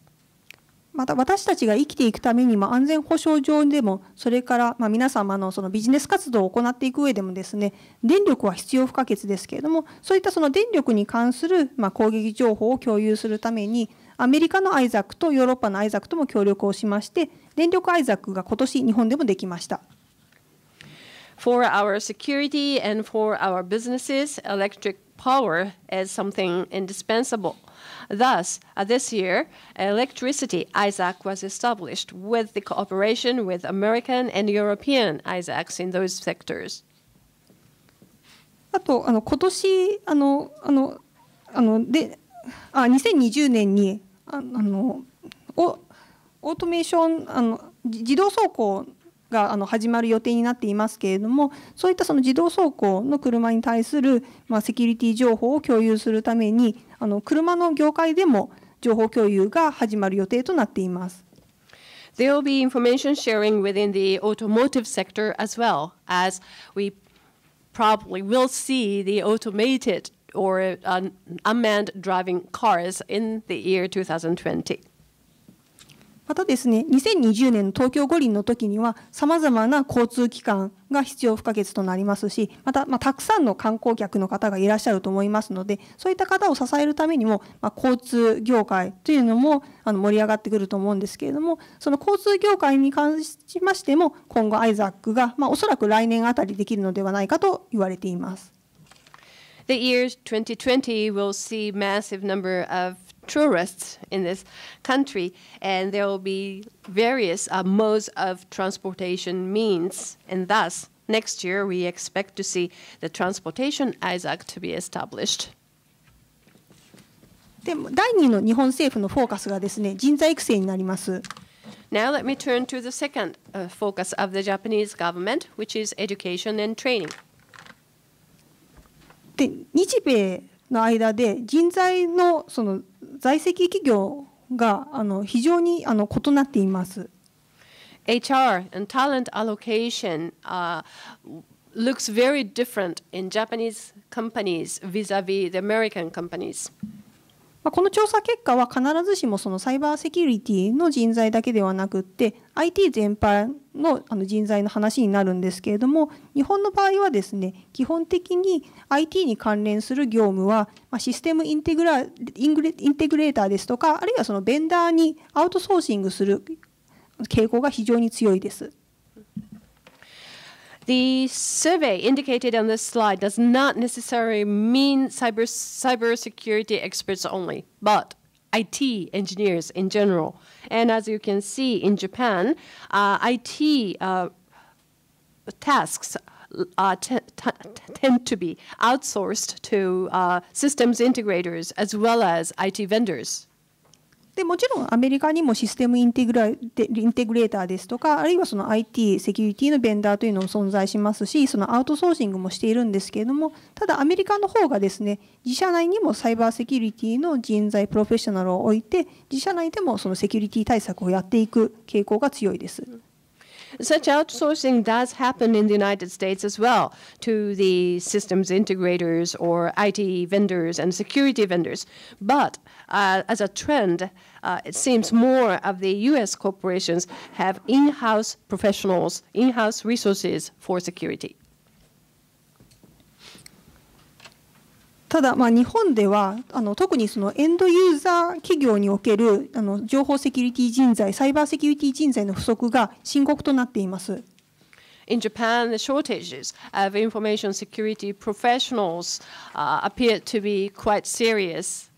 また私たちが生きていくためにも安全保障上でもそれからま皆様のそのビジネス活動を行っていく上でもですね電力は必要不可欠ですけれどもそういったその電力に関するま攻撃情報を共有するためにアメリカのアイザックとヨーロッパのアイザックとも協力をしまして電力アイザックが今年日本でもできました。for our security and for our businesses, electric power is something indispensable. Thus, uh, this year, electricity Isaac was established with the cooperation with American and European Isaacs in those sectors. あとあの今年あのあのあのてあがあの始まる予定になっていますけれどもそういったその自動走行の車に対する、まあ、セキュリティ情報を共有するためにあの車の業界でも情報共有が始まる予定となっています。There will be information sharing within the automotive sector as well as we probably will see the automated or unmanned driving cars in the year 2020. またですね、2020年の東京五輪の時には、さまざまな交通機関が必要不可欠となりますし、また、まあ、たくさんの観光客の方がいらっしゃると思いますので、そういった方を支えるためにも、まあ、交通業界というのもあの盛り上がってくると思うんですけれども、その交通業界に関しましても、今後、アイザックが、まあ、おそらく来年あたりできるのではないかと言われています。The year 2020 will see massive number of tourists in this country, and there will be various uh, modes of transportation means, and thus next year we expect to see the transportation ISAC to be established. て第 let me turn to the second、uh, focus of the Japanese government, which is education and training. で日米の間で人材のその在籍企業があの非常にあの異なっています。HR and talent allocation、uh, looks very different in Japanese companies vis-à-vis the American companies. まあ、この調査結果は必ずしもそのサイバーセキュリティの人材だけではなくって IT 全般のあの人材の話になるんですけれども日本の場合はですね基本的に IT に関連する業務は、まシステムインテグライングレインテグレーターですとかあるいはそのベンダーにアウトソーシングする傾向が非常に強いです。The survey indicated on this slide does not necessarily mean cyber cybersecurity experts only, but IT engineers in general. And as you can see in Japan, uh, IT uh, tasks uh, tend to be outsourced to uh, systems integrators as well as IT vendors. でもちろんアメリカにもシステムインテグレーターですとかあるいはその IT セキュリティのベンダーというのも存在しますしそのアウトソーシングもしているんですけれどもただアメリカの方がですね自社内にもサイバーセキュリティの人材プロフェッショナルを置いて自社内でもそのセキュリティ対策をやっていく傾向が強いです。Such outsourcing does happen in the United States as well to the systems integrators or IT vendors and security vendors. But uh, as a trend, uh, it seems more of the U.S. corporations have in-house professionals, in-house resources for security. ただ、まあ、日本ではあの特にそのエンドユーザー企業におけるあの情報セキュリティ人材、サイバーセキュリティ人材の不足が深刻となっています。In Japan, the shortages of information security professionals、uh, appear to be quite serious.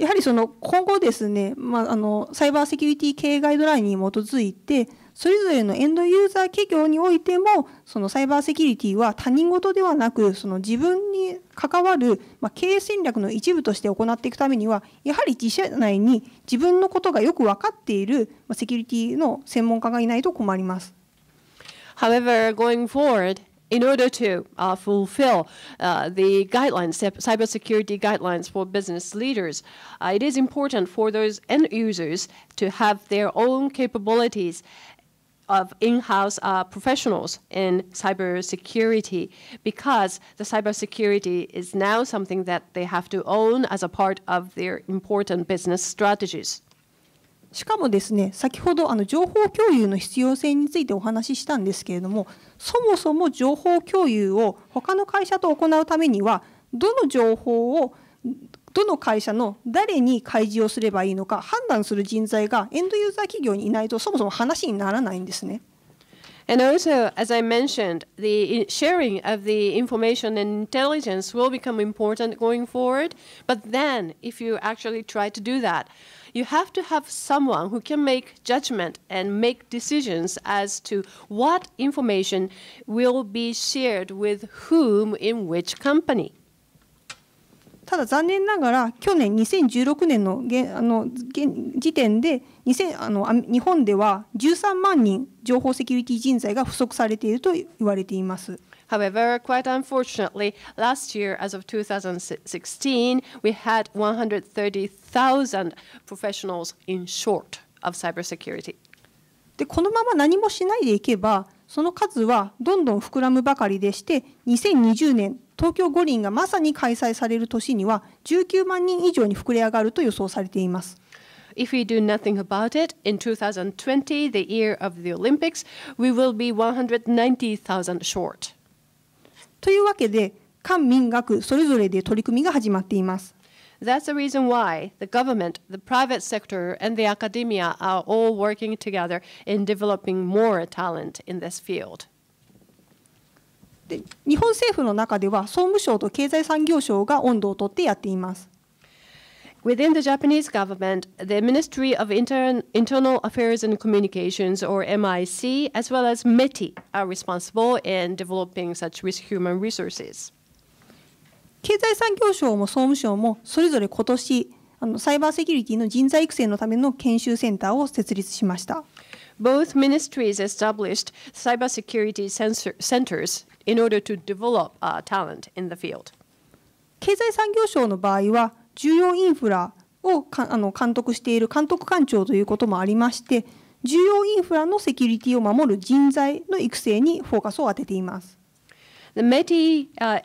やはりその今後ですね、まあ、あのサイバーセキュリティ経営ガイドラインに基づいてそれぞれのエンドユーザー企業においてもそのサイバーセキュリティは他人事ではなくその自分に関わる、ま経営戦略の一部として行っていくためにはやはり自社内に自分のことがよく分かっているセキュリティの専門家がいないと困ります。However, going forward, in order to uh, fulfill uh, the guidelines, cybersecurity guidelines for business leaders, uh, it is important for those end users to have their own capabilities of in-house uh, professionals in cybersecurity because the cybersecurity is now something that they have to own as a part of their important business strategies. しかもですね先ほどあの情報共有の必要性についてお話ししたんですけれどもそもそも情報共有を他の会社と行うためにはどの情報をどの会社の誰に開示をすればいいのか判断する人材がエンドユーザー企業にいないとそもそも話にならないんですね。And also, as I mentioned, the sharing of the information and intelligence will become important going forward. But then, if you actually try to do that, you have to have someone who can make judgment and make decisions as to what information will be shared with whom in which company. ただ残念ながら去年2016年の現あの現時点で2000あの日本では13万人情報セキュリティ人材が不足されていると言われています。However, quite unfortunately, last year, as of 2016, we had 130,000 professionals in short of cybersecurity. でこのまま何もしないでいけばその数はどんどん膨らむばかりでして2020年東京五輪がまさに開催される年には19万人以上に膨れ上がると予想されています。If we do nothing about it, in 2020, the year of the Olympics, we will be 190,000 short. というわけで、官民学それぞれで取り組みが始まっています。That's the reason why the government, the private sector, and the academia are all working together in developing more talent in this field. で日本政府の中では総務省と経済産業省が温度をとってやっています。Within the Japanese government, the Ministry of Intern Internal Affairs and Communications, or MIC, as well as METI, are responsible in developing such risk human resources. 経済産業省も総務省もそれぞれ今年あのサイバーセキュリティの人材育成のための研修センターを設立しました。Both ministries established cybersecurity centers in order to develop、uh, talent in the field. 経済産業省の場合は重要インフラをかあの監督している監督官庁ということもありまして重要インフラのセキュリティを守る人材の育成にフォーカスを当てています。The METI、uh,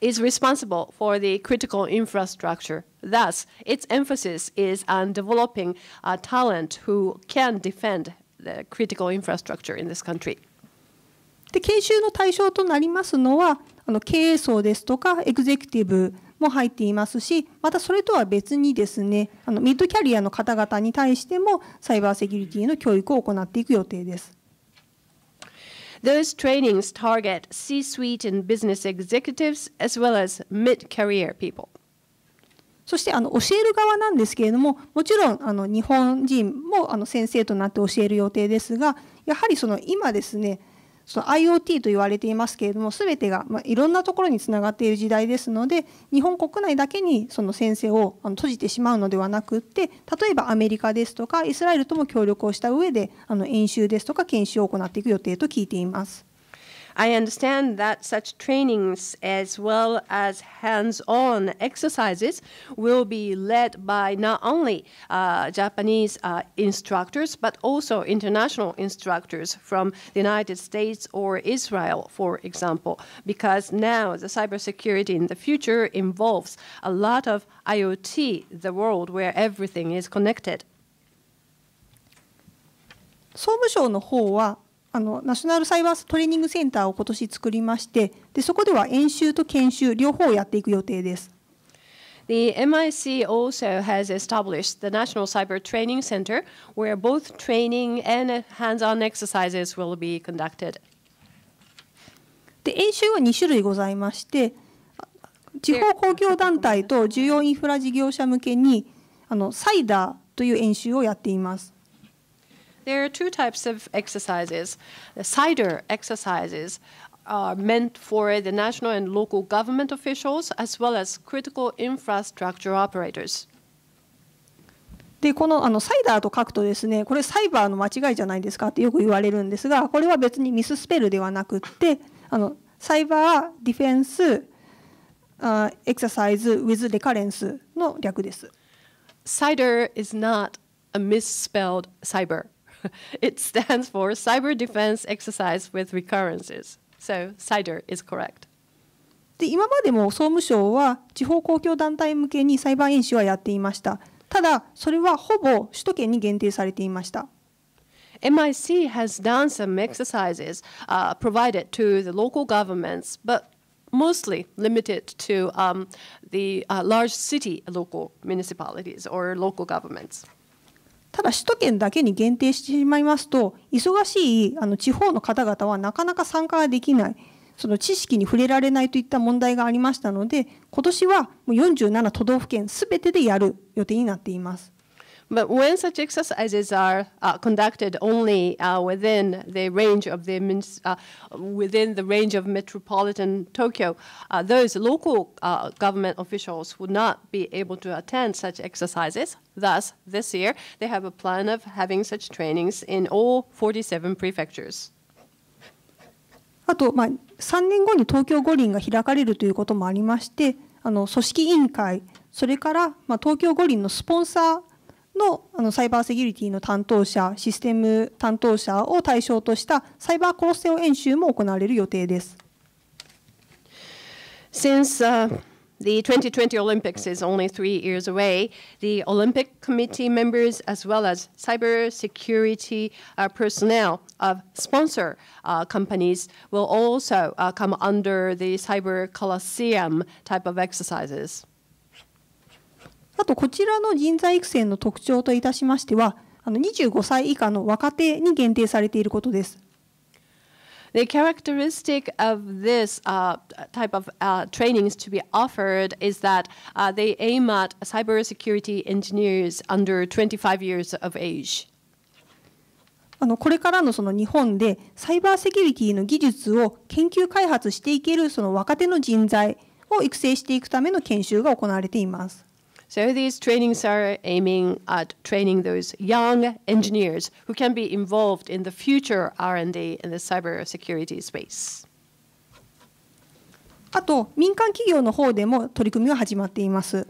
is responsible for the critical infrastructure. Thus, its emphasis is on developing a talent who can defend the critical infrastructure in this country. で研修の対象となりますのはあの経営層ですとかエグゼクティブも入っていますしまたそれとは別にですねあのミッドキャリアの方々に対してもサイバーセキュリティの教育を行っていく予定です。Those trainings target C suite and business executives as well as mid career people. そしてあの教える側なんですけれどももちろんあの日本人もあの先生となって教える予定ですがやはりその今ですねその IoT と言われていますけれども全てが、まあ、いろんなところにつながっている時代ですので日本国内だけにその先生をあの閉じてしまうのではなくって例えばアメリカですとかイスラエルとも協力をした上であの演習ですとか研修を行っていく予定と聞いています。I understand that such trainings as well as hands-on exercises will be led by not only uh, Japanese uh, instructors but also international instructors from the United States or Israel, for example, because now the cybersecurity in the future involves a lot of IoT, the world where everything is connected. 総務省の方はあのナショナルサイバートレーニングセンターを今年作りましてでそこでは演習と研修両方をやっていく予定です。The MIC also has established the National Cyber Training Center, where both training and hands-on exercises will be conducted. で演習は2種類ございまして、地方公共団体と重要インフラ事業者向けにあのサイダーという演習をやっています。There are two types of exercises. The CIDR exercises are meant for the national and local government officials as well as critical infrastructure operators. でこのあのサイダーと書くとですねこれサイバーの間違いじゃないですかってよく言われるんですがこれは別にミススペルではなくってあのサイバーディフェンスエクササイズ with レカレンスの略です。サイダー is not a misspelled cyber. it stands for Cyber Defense Exercise with Recurrences. So CIDER is correct. で今までも総務省は地方公共団体向けに裁判演習はやっていました。ただ、それはほぼ首都圏に限定されていました。MIC has done some exercises uh, provided to the local governments, but mostly limited to um, the uh, large city local municipalities or local governments. ただ首都圏だけに限定してしまいますと忙しいあの地方の方々はなかなか参加ができないその知識に触れられないといった問題がありましたので今年はもう47都道府県全てでやる予定になっています。But when such exercises are uh, conducted only uh, within the range of the uh, within the range of metropolitan Tokyo, uh, those local uh, government officials would not be able to attend such exercises. Thus, this year they have a plan of having such trainings in all 47 prefectures. あと、まあ、3年後に東京五輪が開かれるということもありまして、あの組織委員会、それから、まあ、東京五輪のスポンサーのあのサイバーセキュリティの担当者、システム担当者を対象としたサイバー構成演習も行われる予定です。Since、uh The 2020 Olympics is only three years away. The Olympic Committee members, as well as cybersecurity uh, personnel of sponsor uh, companies, will also uh, come under the Cyber Colosseum type of exercises. あとこちらの人材育成の特徴といたしましては、あの25歳以下の若手に限定されていることです。The characteristic of this uh, type of uh, trainings to be offered is that uh, they aim at cybersecurity engineers under 25 years of age. あのこれからのその日本でサイバーセキュリティの技術を研究開発していけるその若手の人材を育成していくための研修が行われています。So these trainings are aiming at training those young engineers who can be involved in the future R&D in the cybersecurity space. あと民間企業の方でも取り組みが始まっています。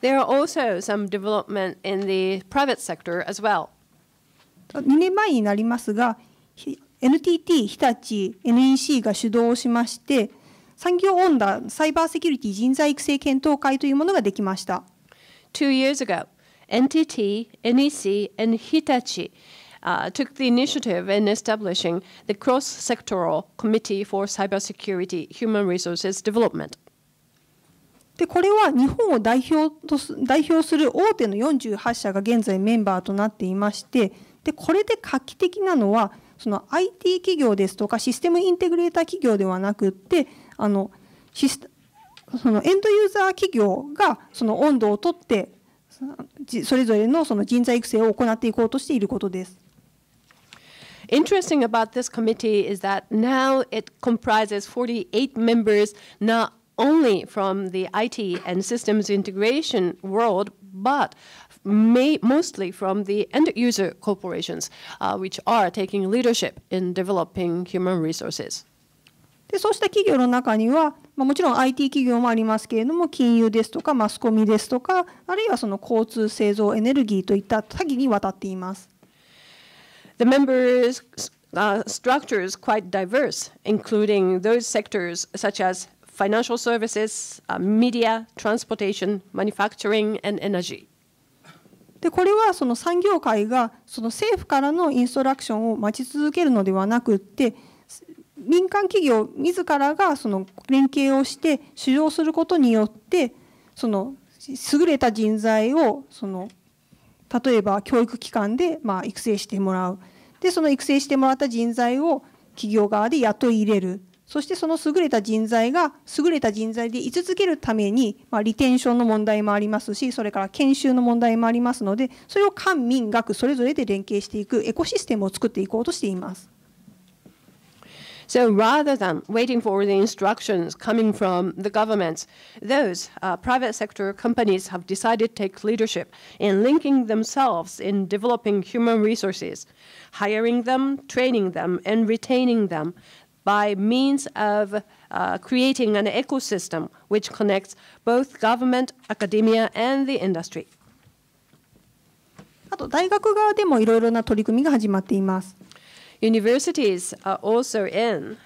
There are also some development in the private sector as well. 2年前になりますが、NTT、日立、NEC が主導しまして、産業温暖サイバーセキュリティ人材育成検討会というものができました。Two years ago, NTT, NEC, and Hitachi uh, took the initiative in establishing the Cross Sectoral Committee for Cybersecurity Human Resources Development. でこれは日本を代表と代表する大手の48社が現在メンバーとなっていましてでこれで画期的なのはその IT 企業ですとかシステムインテグレーター企業ではなくってあのそのエンドユーザー企業がその温度をとってそれぞれのその人材育成を行っていこうとしていることです。Interesting about this committee is that now it comprises 48 members not only from the IT and systems integration world, but may, mostly from the end user corporations, uh, which are taking leadership in developing human resources. でそうした企業の中には、まあ、もちろん IT 企業もありますけれども金融ですとかマスコミですとかあるいはその交通製造エネルギーといった多岐にわたっています。The members uh, structures quite diverse, including those sectors such as financial services, uh, media, transportation, manufacturing, and energy. でこれはその産業界がその政府からのインストラクションを待ち続けるのではなくって民間企業自らがその連携をして主導することによってその優れた人材をその例えば教育機関でまあ育成してもらうでその育成してもらった人材を企業側で雇い入れるそしてその優れた人材が優れた人材で居続けるために、まあ、リテンションの問題もありますしそれから研修の問題もありますのでそれを官民学それぞれで連携していくエコシステムを作っていこうとしています。So rather than waiting for the instructions coming from the governments, those uh, private sector companies have decided to take leadership in linking themselves in developing human resources, hiring them, training them, and retaining them by means of uh, creating an ecosystem which connects both government, academia, and the industry. あと大学側でもいろいろな取り組みが始まっています。Universities are also in.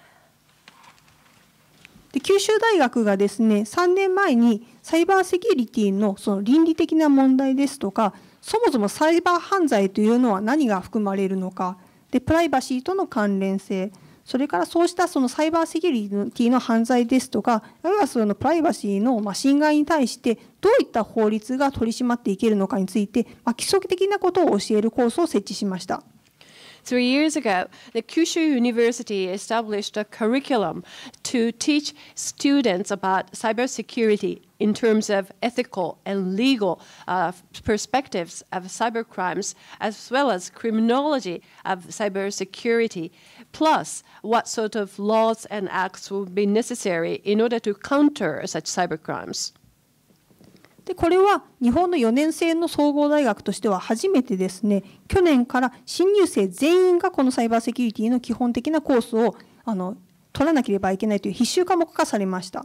で九州大学がですね3年前にサイバーセキュリティのその倫理的な問題ですとかそもそもサイバー犯罪というのは何が含まれるのかでプライバシーとの関連性それからそうしたそのサイバーセキュリティの犯罪ですとかあるいはそのプライバシーの侵害に対してどういった法律が取り締まっていけるのかについて規則的なことを教えるコースを設置しました。Three years ago, the Kyushu University established a curriculum to teach students about cybersecurity in terms of ethical and legal uh, perspectives of cybercrimes, as well as criminology of cybersecurity, plus what sort of laws and acts will be necessary in order to counter such cybercrimes. でこれは日本の4年生の総合大学としては初めてですね去年から新入生全員がこのサイバーセキュリティの基本的なコースをあの取らなければいけないという必修科目化されました。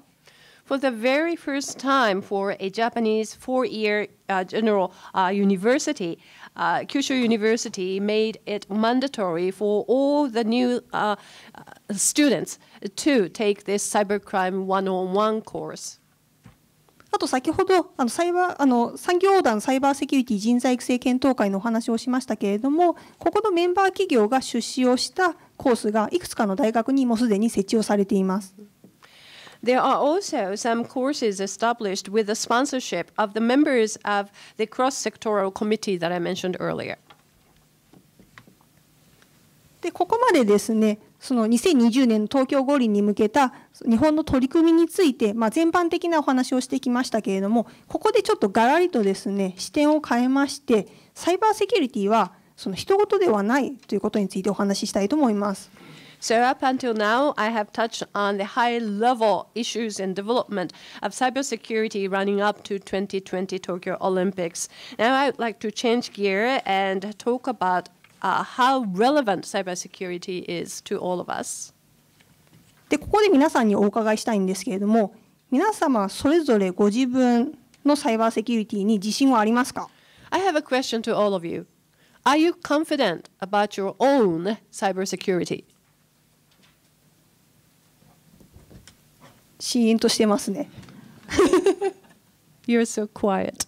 for the very first time for a Japanese four year uh, general uh, university. Uh, Kyushu University made it mandatory for all the new students to take this cybercrime 101 course. あと先ほどあのサイバーあの産業団サイバーセキュリティ人材育成検討会のお話をしましたけれどもここのメンバー企業が出資をしたコースがいくつかの大学にもすでに設置をされています。There are also some courses established with the sponsorship of the members of the cross sectoral committee that I mentioned earlier. でここまでですねその2020年の東京五輪に向けた日本の取り組みについて、まあ、全般的なお話をしてきましたけれどもここでちょっとがらりとですね視点を変えましてサイバーセキュリティはその人事ではないということについてお話ししたいと思います。So, up until now, I have touched on the high level issues and development of cybersecurity running up to 2020 Tokyo Olympics. Now, I would like to change gear and talk about uh, how relevant cybersecurity is to all of us. でここで皆さんにお伺いしたいんですけれども皆様それぞれご自分のサイバーセキュリティに自信はありますか I have a question to all of you. Are you confident about your own cybersecurity? シーンとしてますね。You're so quiet.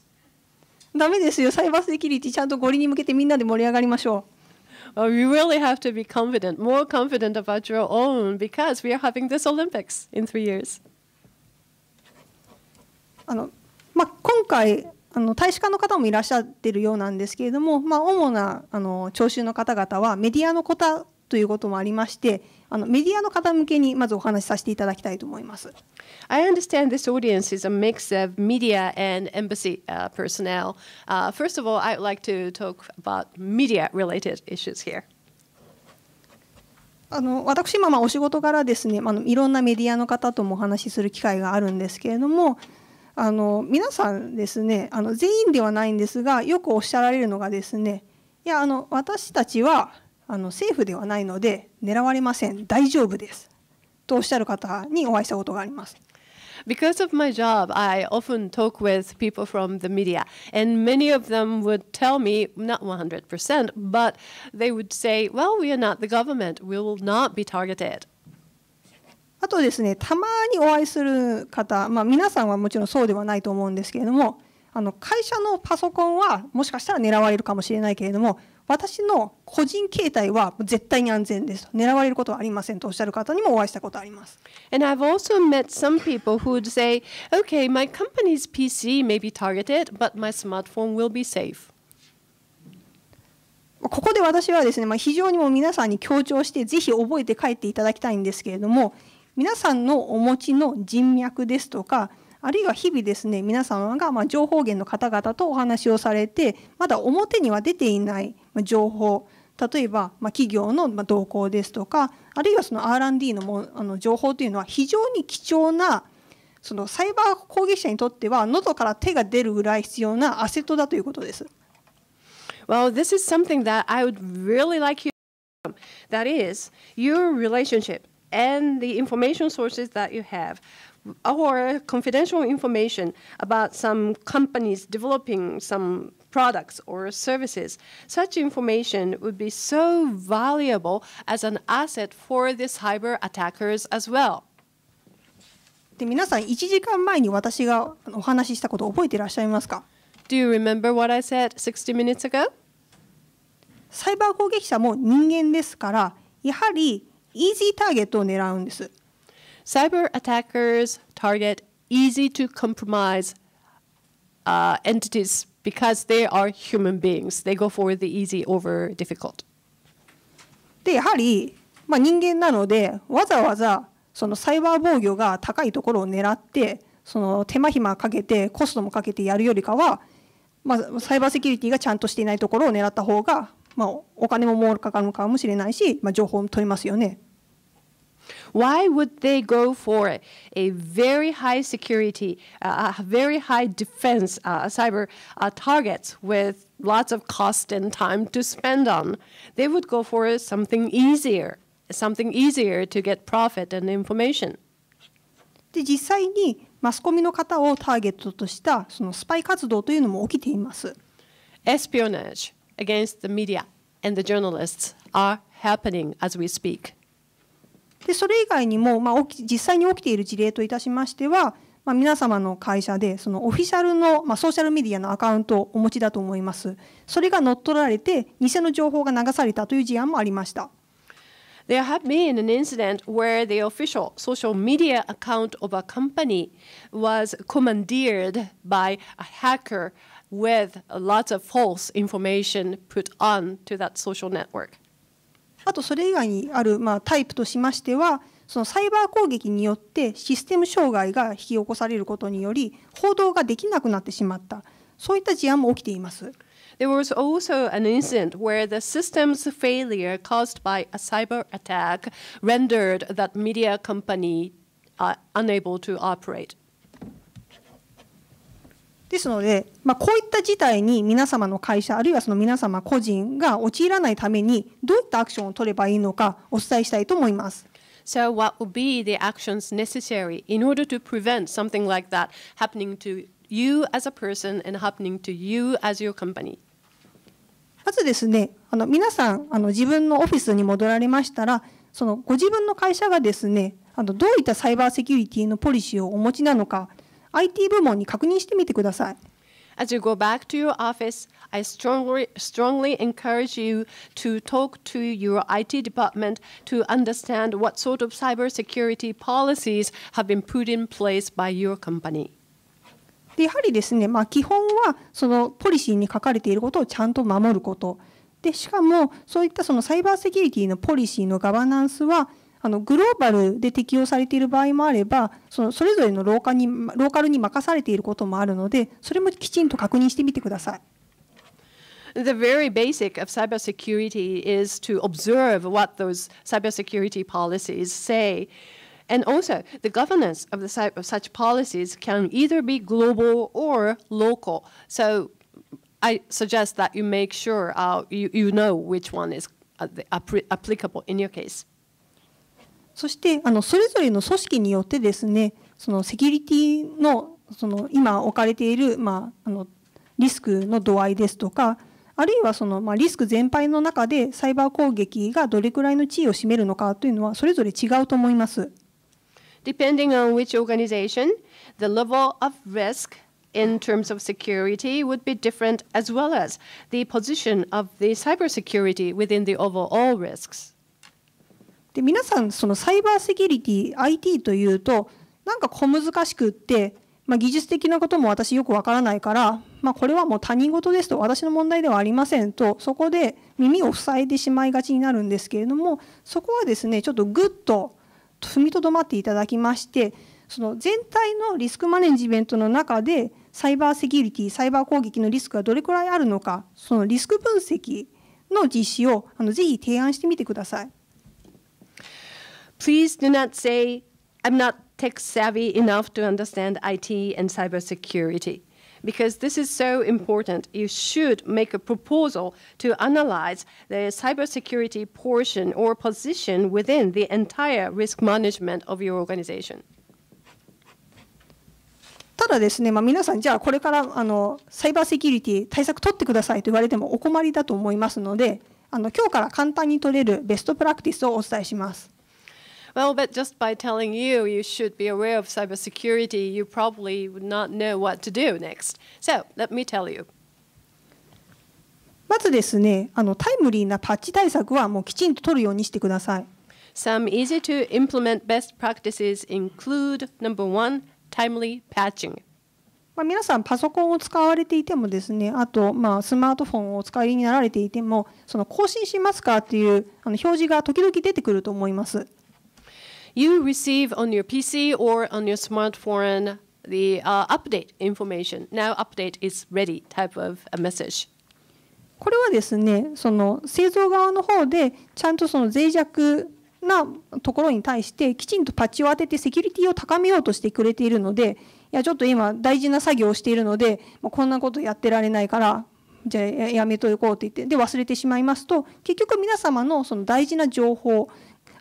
ダメですよ。サイバーセキュリティちゃんと五輪に向けてみんなで盛り上がりましょう。we really have to be confident, more confident about your own, because we are having this Olympics in three years. あのまあ、今回あの大使館の方もいらっしゃってるようなんですけれども、まあ、主なあの聴衆の方々はメディアの方ということもありまして、あのメディアの方向けにまずお話しさせていただきたいと思います。I understand this audience is a mix of media and embassy uh, personnel. Uh, first of all, I'd like to talk about media related issues here. あの私今まあお仕事からですね、あのいろんなメディアの方ともお話しする機会があるんですけれども、あの皆さんですね、あの全員ではないんですが、よくおっしゃられるのがですね、いやあの私たちはあの政府ではないので狙われません大丈夫ですとおっしゃる方にお会いしたことがあります。Because of my job, I often talk with people from the media, and many of them would tell me, not 100%, but they would say, Well, we are not the government, we will not be targeted. あとですね、たまにお会いする方、まあ、皆さんはもちろんそうではないと思うんですけれども、あの会社のパソコンはもしかしたら狙われるかもしれないけれども、私の個人携帯は絶対に安全です。狙われることはありませんとおっしゃる方にもお会いしたことあります。And I've also met some people who would say, okay, my company's PC may be targeted, but my smartphone will be safe. ここで私はですね、まあ、非常にも皆さんに強調して、ぜひ覚えて帰っていただきたいんですけれども、皆さんのお持ちの人脈ですとか、あるいは日々ですね皆様がま情報源の方々とお話をされてまだ表には出ていない情報例えば、ま企業の動向ですとかあるいはその R&D のもあの情報というのは非常に貴重なそのサイバー攻撃者にとっては喉から手が出るぐらい必要なアセットだということです。Well, this is something that I would really like you to that is your relationship and the information sources that you have our confidential information about some companies developing some products or services. Such information would be so valuable as an asset for the cyber attackers as well. で皆さん1時間前に私がお話ししたことを覚えていらっしゃいますか Do you remember what I said 60 minutes ago? サイバー攻撃者も人間ですからやはりイージーターゲットを狙うんです。Cyber attackers target easy to compromise uh, entities because they are human beings. They go for the easy over difficult. で、やはり、まあ、人間なので、わざわざそのサイバー防御が高いところを狙って、その手間暇かけて、コストもかけてやるよりかは、まあ、サイバーセキュリティがちゃんとしていないところを狙った方が、まあ、お金も儲かるかもしれないし、まあ、情報も取れますよね。Why would they go for a very high security, uh, very high defense uh, cyber uh, targets with lots of cost and time to spend on? They would go for something easier, something easier to get profit and information. で実際にマスコミの方をターゲットとしたそのスパイ活動というのも起きています。Espionage against the media and the journalists are happening as we speak. でそれ以外にも、まあ、き実際に起きている事例といたしましては、まあ、皆様の会社でそのオフィシャルの、まあ、ソーシャルメディアのアカウントをお持ちだと思いますそれが乗っ取られて偽の情報が流されたという事案もありました。There h a v e been an incident where the official social media account of a company was commandeered by a hacker with lots of false information put on to that social network. あとそれ以外にある、まあ、タイプとしましてはそのサイバー攻撃によってシステム障害が引き起こされることにより報道ができなくなってしまったそういった事案も起きています。There was also an incident where the system's failure caused by a cyber attack rendered that media company uh, unable to operate. ですので、まあ、こういった事態に皆様の会社あるいはその皆様個人が陥らないためにどういったアクションを取ればいいのかお伝えしたいと思います。So, what would be the actions necessary in order to prevent something like that happening to you as a person and happening to you as your company? まずですね、あの皆さんあの自分のオフィスに戻られましたら、そのご自分の会社がですね、あのどういったサイバーセキュリティのポリシーをお持ちなのか。IT 部門に確認してみてください。As you go back to your office, I strongly, strongly encourage you to talk to your IT department to understand what sort of cybersecurity policies have been put in place by your company. でやはりですね、まあ、基本はそのポリシーに書かれていることをちゃんと守ることでしかもそういったそのサイバーセキュリティのポリシーのガバナンスはあのグローバルで適用されている場合もあればそのそれぞれのローカにローカルに任されていることもあるのでそれもきちんと確認してみてください。the very basic of cybersecurity is to observe what those cybersecurity policies say. And also, the governance of, the, of, such policies can either be global or local. So I suggest that you make sure uh, you, you know which one is applicable in your case. そしてあのそれぞれの組織によってですねそのセキュリティのその今置かれている、まあ、あのリスクの度合いですとかあるいはその、まあ、リスク全般の中でサイバー攻撃がどれくらいの地位を占めるのかというのはそれぞれ違うと思います。Depending on which organization, the level of risk in terms of security would be different as well as the position of the cybersecurity within the overall risks. で皆さんそのサイバーセキュリティ IT というとなんか小難しくって、まあ、技術的なことも私よくわからないから、まあ、これはもう他人事ですと私の問題ではありませんとそこで耳を塞いでしまいがちになるんですけれどもそこはですねちょっとぐっと踏みとどまっていただきましてその全体のリスクマネジメントの中でサイバーセキュリティサイバー攻撃のリスクがどれくらいあるのかそのリスク分析の実施をあのぜひ提案してみてください。Please do not say, I'm not tech savvy enough to understand IT and cybersecurity. Because this is so important, you should make a proposal to analyze the cybersecurity portion or position within the entire risk management of your organization. ただですね、まあ、皆さん、じゃあこれからあのサイバーセキュリティ対策取ってくださいと言われてもお困りだと思いますので、あの今日から簡単に取れるベストプラクティスをお伝えします。Well, but just by telling you you should be aware of cybersecurity, you probably would not know what to do next. So let me tell you. まずですね、あのタイムリーなパッチ対策はもうきちんと取るようにしてください。Some easy to implement best practices include number one, timely patching. まあ、皆さんパソコンを使われていてもですねあとまあスマートフォンをお使いになられていてもその更新しますかっていうあの表示が時々出てくると思います。you receive on your PC or on your smartphone the uh, update information. Now update is ready type of a message. これはですね、その製造側の方でちゃんとその脆弱なところに対してきちんとパッチを当ててセキュリティを高めようとしてくれているので、いやちょっと今大事な作業をしているので、まあ、こんなことやってられないからじゃあやめといこうって言ってで忘れてしまいますと結局皆様のその大事な情報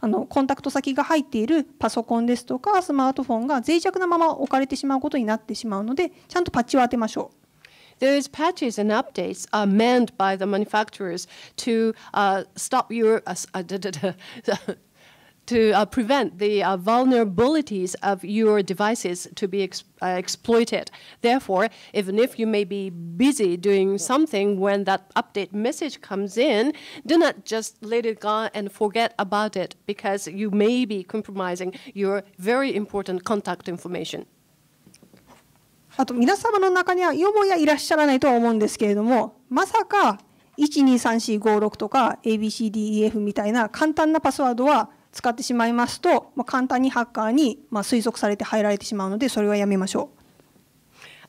あのコンタクト先が入っているパソコンですとかスマートフォンが脆弱なまま置かれてしまうことになってしまうのでちゃんとパッチを当てましょう。Those patches and updates are meant by the manufacturers to uh, stop your uh, to uh, prevent the uh, vulnerabilities of your devices to be ex uh, exploited. Therefore, even if you may be busy doing something when that update message comes in, do not just let it go and forget about it because you may be compromising your very important contact information. あと皆様の中にはよもやいらっしゃらないとは思うんですけれども、まさか12345 6とか ABCDEF みたいな簡単なパスワードは使ってしまいますと、まあ、簡単にハッカーにまあ推測されて入られてしまうので、それはやめましょう。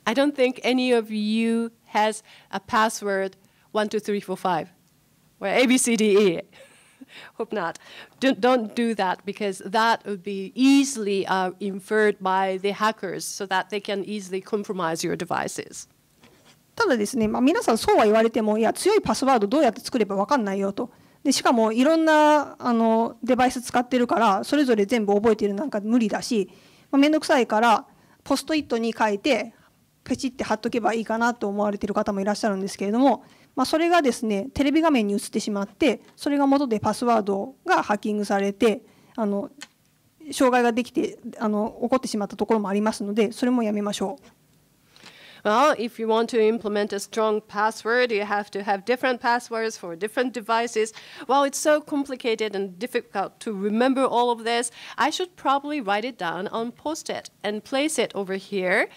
I don't think any of you has a password 12345 or ABCDE. Hope not. Don't, don't do that because that would be easily uh, inferred by the hackers so that they can easily compromise your devices. ただですね、まあ、皆さんそうは言われても、いや、強いパスワードどうやって作れば分かんないよと。でしかもいろんなあのデバイス使ってるからそれぞれ全部覚えてるなんか無理だし面倒、まあ、くさいからポストイットに書いてペチって貼っとけばいいかなと思われてる方もいらっしゃるんですけれども、まあ、それがですねテレビ画面に映ってしまってそれが元でパスワードがハッキングされてあの障害ができてあの起こってしまったところもありますのでそれもやめましょう。Well, if you want to implement a strong password, you have to have different passwords for different devices. Well, it's so complicated and difficult to remember all of this. I should probably write it down on post-it and place it over here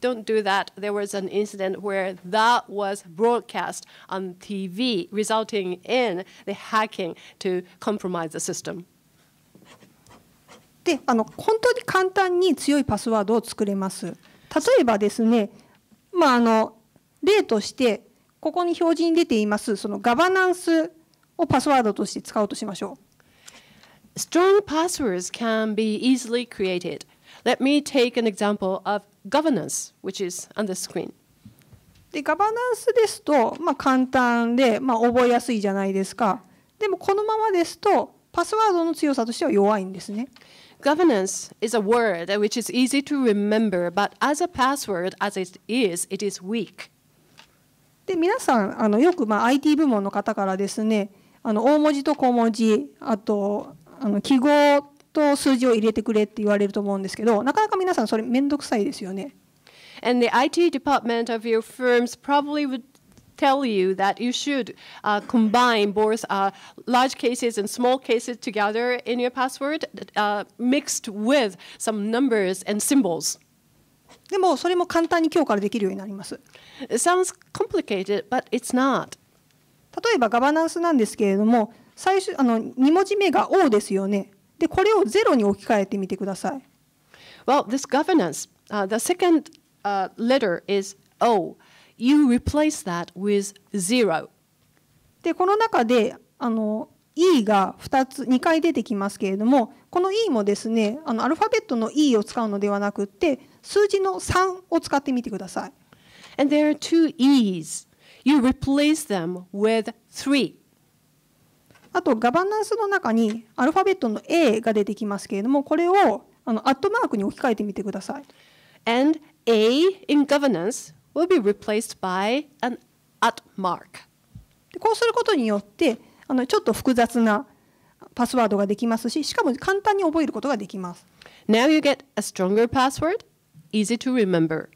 don't do that. There was an incident where that was broadcast on TV, resulting in the hacking to compromise the system. であの本当に簡単に強いパスワードを作れます。例えばですね、まあ、あの例としてここに表示に出ていますそのガバナンスをパスワードとして使おうとしましょう。Strong passwords can be easily created. Let me take an example of governance, which is on the screen. でガバナンスですと、まあ、簡単で、まあ、覚えやすいじゃないですか。でもこのままですとパスワードの強さとしては弱いんですね。Governance is a word which is easy to remember, but as a password, as it is, it is weak. で皆さんあのよくまあ IT 部門の方からですねあの大文字と小文字あとあの記号と数字を入れてくれって言われると思うんですけどなかなか皆さんそれ面倒くさいですよね。And the IT department of your firms probably would tell you that you should uh, combine both uh, large cases and small cases together in your password, uh, mixed with some numbers and symbols. でもそれも簡単に今日からできるようになります。It sounds complicated, but it's not. 例えばガバナンスなんですけれども、最初あの2文字目が O ですよね。で、これをゼロに置き換えてみてください。Well, this governance, uh, the second uh, letter is O. you replace that with zero. で、この中で、あの、E が2つ、2回出てきますけれども、この E もですね、あの、アルファベットの E を使うのではなくて、数字の3を使ってみてください。And there are two E's. You replace them with three. あと、ガバナンスの中にアルファベットの A が出てきますけれども、これをあのアットマークに置き換えてみてください。And A in governance will be replaced by an at mark こうすることによってあのちょっと複雑なパスワードができますししかも簡単に覚えることができます Now you get a stronger password easy to remember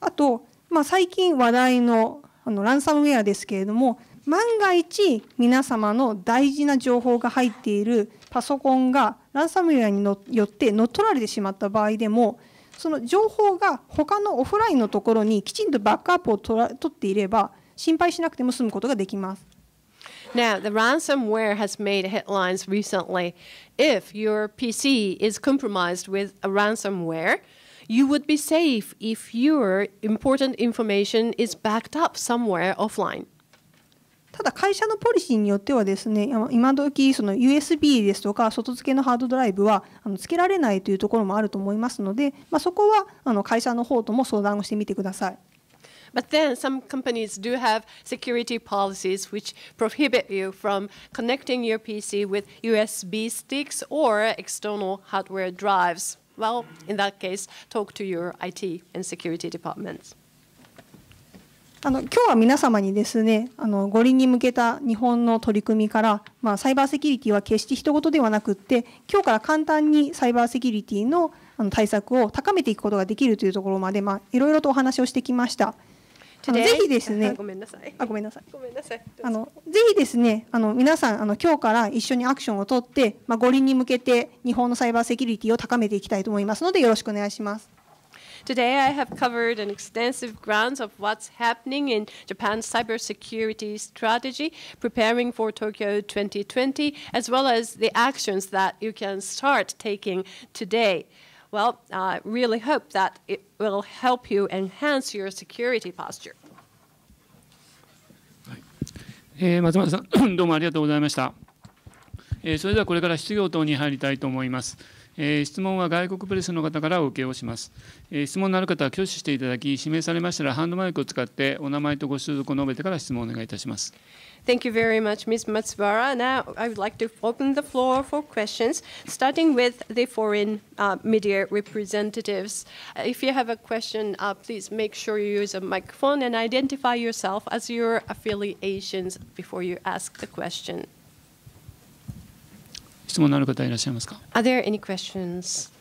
あと、まあ、最近話題のあのランサムウェアですけれども万が一皆様の大事な情報が入っているパソコンがランサムウェアによって乗っ取られてしまった場合でもその情報が他のオフラインのところにきちんとバックアップを取っていれば心配しなくても済むことができます。Now, the ransomware has made headlines recently. If your PC is compromised with a ransomware, you would be safe if your important information is backed up somewhere offline. ただ会社のポリシーによってはですね今時その USB ですとか外付けのハードドライブはあの付けられないというところもあると思いますので、まあ、そこはあの会社の方とも相談をしてみてください。But then some companies do have security policies which prohibit you from connecting your PC with USB sticks or external hardware drives. Well, in that case, talk to your IT and security departments. あの今日は皆様にですねあの五輪に向けた日本の取り組みから、まあ、サイバーセキュリティは決して一言ではなくって今日から簡単にサイバーセキュリティのあの対策を高めていくことができるというところまで、まあ、いろいろとお話をしてきました。ぜひですね、ごめんなさい。あ、ごめんなさい。ごめんなさい。あの、ぜひですね、あの、皆さん、あの、今日から一緒にアクションをとって、まあ、五輪に向けて。日本のサイバーセキュリティを高めていきたいと思いますので、よろしくお願いします。Today I have covered an extensive grounds of what's happening in Japan's cybersecurity strategy, preparing for Tokyo 2020, as well as the actions that you can start taking today. Well, I really hope that it will help you enhance your security posture. えー、松本さん、どうもありがとうございました。えー、それではこれから質疑応答に入りたいと思います。えー、質問は外国プレスの方からお受けをします、えー、質問のある方は挙手していただき指名されましたらハンドマイクを使ってお名前とご所属を述べてから質問をお願いいたします Thank you very much, Ms. Matsubara. Now, I would like to open the floor for questions, starting with the foreign uh, media representatives. if you have a question, uh, please make sure you use a microphone and identify yourself as your affiliations before you ask the question. 質問のある方いらっしゃいますか Are there any questions?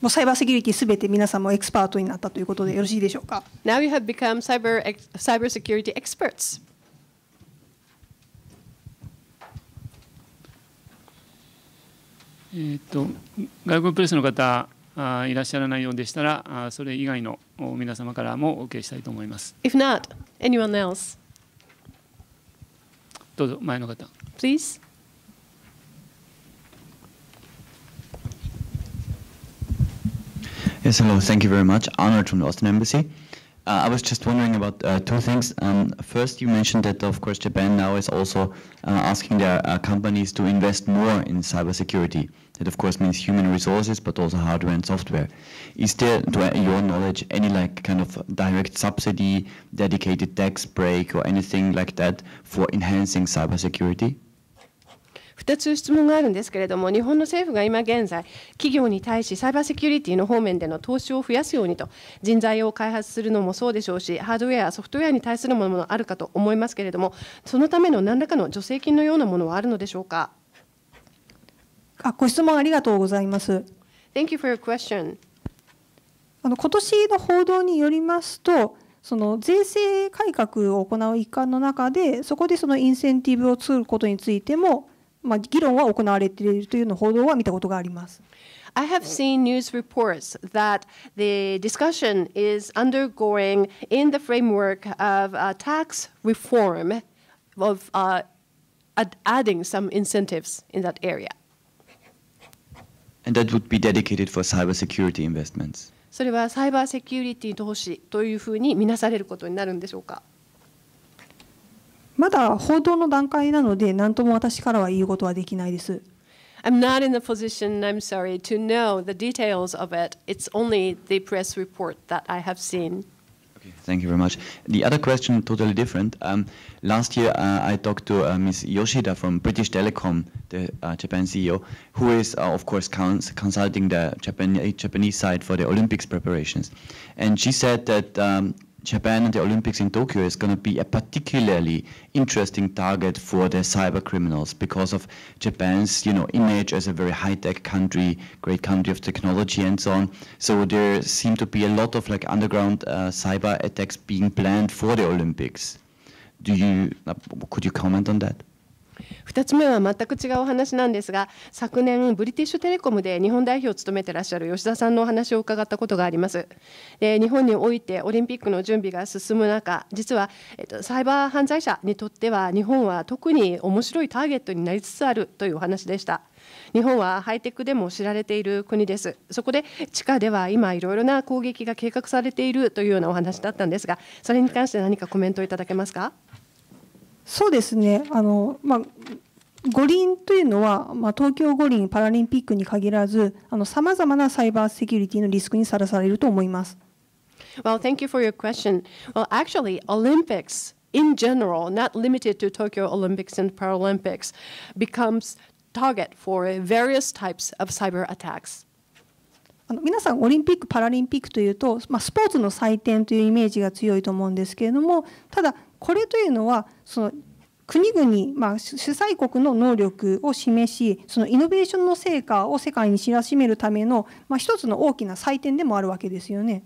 もうサイバーセキュリティすべて皆さんもエクスパートになったということでよろしいでしょうか Now you have become cyber, cyber security experts. えっと外国プレスの方あいらっしゃらないようでしたらあそれ以外の皆様からもお受けしたいと思います。If not, anyone else? どうぞ前の方。Please. Yes, hello. Thank you very much. Arnold from the Austrian Embassy. Uh, I was just wondering about uh, two things. Um, first, you mentioned that, of course, Japan now is also uh, asking their uh, companies to invest more in cybersecurity. That, of course, means human resources, but also hardware and software. Is there, to uh, your knowledge, any like kind of direct subsidy, dedicated tax break, or anything like that for enhancing cybersecurity? 2つ質問があるんですけれども、日本の政府が今現在、企業に対しサイバーセキュリティの方面での投資を増やすようにと、人材を開発するのもそうでしょうし、ハードウェア、ソフトウェアに対するものもあるかと思いますけれども、そのための何らかの助成金のようなものはあるのでしょうか。あご質問ありがとうございます。Thank you for your question. あの今年の報道によりますと、その税制改革を行う一環の中で、そこでそのインセンティブを作ることについても、まあ、議論は行われているというの報道は見たことがあります。I have seen news reports that the discussion is undergoing in the framework of a tax reform of uh, adding some incentives in that area. And that would be dedicated for cybersecurity investments. それはサイバーセキュリティ投資というふうにみなされることになるんでしょうか。まだ報道の段階なので、何とも私からは言うことはできないです。I'm not in the position, I'm sorry, to know the details of it. It's only the press report that I have seen. Okay, thank you very much. The other question, totally different. Um, last year, uh, I talked to uh, Ms. Yoshida from British Telecom, the uh, Japan CEO, who is, uh, of course, cons consulting the Japan Japanese side for the Olympics preparations. And she said that um, Japan and the Olympics in Tokyo is going to be a particularly interesting target for the cyber criminals because of Japan's you know image as a very high-tech country, great country of technology and so on. So there seem to be a lot of like underground uh, cyber attacks being planned for the Olympics. Do you uh, could you comment on that? 2つ目は全く違うお話なんですが昨年ブリティッシュテレコムで日本代表を務めてらっしゃる吉田さんのお話を伺ったことがあります日本においてオリンピックの準備が進む中実は、えっと、サイバー犯罪者にとっては日本は特に面白いターゲットになりつつあるというお話でした日本はハイテクでも知られている国ですそこで地下では今いろいろな攻撃が計画されているというようなお話だったんですがそれに関して何かコメントいただけますかそうですねあの、まあ、五輪というのは、まあ、東京五輪パラリンピックに限らずさまざまなサイバーセキュリティのリスクにさらされると思います。Well, thank you for your question. Well, actually, Olympics in general, not limited to Tokyo Olympics and Paralympics, becomes target for various types of cyber attacks. あの皆さんオリンピック・パラリンピックというと、まあ、スポーツの祭典というイメージが強いと思うんですけれどもただこれというのはその国々、まあ、主催国の能力を示しそのイノベーションの成果を世界に知らしめるための、まあ、一つの大きな祭典でもあるわけですよね。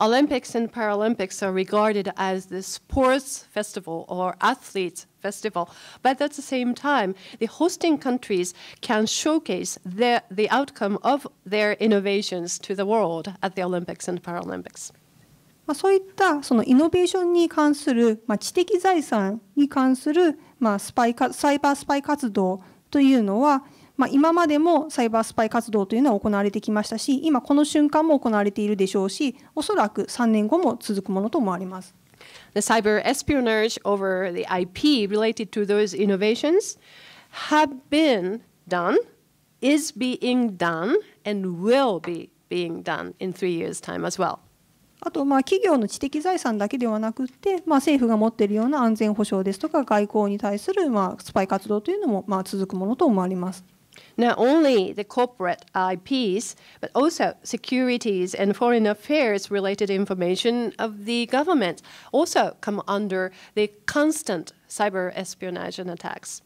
Olympics and Paralympics are regarded as the sports festival or athletes festival. But at the same time, the hosting countries can showcase t h e the outcome of their innovations to the world at the Olympics and Paralympics. まあ、そういったそのイノベーションに関する、まあ、知的財産に関する、まあ、スパイかサイバースパイ活動というのは、まあ、今までもサイバースパイ活動というのは行われてきましたし今この瞬間も行われているでしょうしおそらく3年後も続くものと思われます。The cyber espionage over the IP related to those innovations have been done, is being done, and will be being done in three years' time as well. あとまあ企業の知的財産だけではなくて、まあ、政府が持っているような安全保障ですとか外交に対するまあスパイ活動というのもまあ続くものと思われます。Not only the corporate IPs, but also securities and foreign affairs related information of the government also come under the constant cyber espionage and attacks.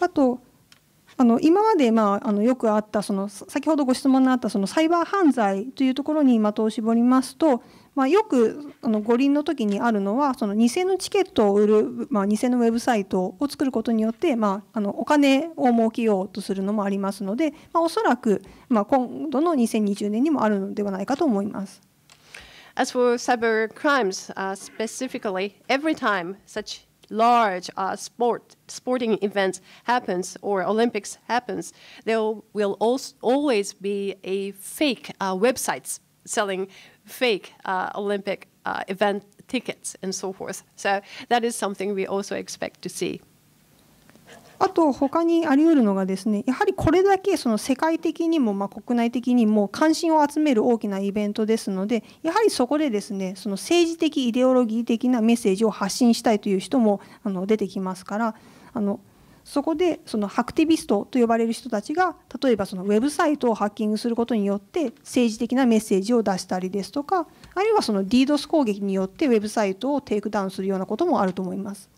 あとあの今まで、まあ、あのよくあったその先ほどご質問のあったそのサイバー犯罪というところに的を絞りますと、まあ、よくあの五輪の時にあるのはその偽のチケットを売る、まあ、偽のウェブサイトを作ることによって、まあ、あのお金を儲けようとするのもありますので、まあ、おそらく、まあ、今度の2020年にもあるのではないかと思います。As for cyber crimes、uh, specifically, every time such large uh, sport sporting events happens or Olympics happens, there will always be a fake uh, websites selling fake uh, Olympic uh, event tickets and so forth. So that is something we also expect to see. あと他にあり得るのがですねやはりこれだけその世界的にもま国内的にも関心を集める大きなイベントですのでやはりそこでですねその政治的イデオロギー的なメッセージを発信したいという人もあの出てきますからあのそこでそのハクティビストと呼ばれる人たちが例えばそのウェブサイトをハッキングすることによって政治的なメッセージを出したりですとかあるいはその DDoS 攻撃によってウェブサイトをテイクダウンするようなこともあると思います。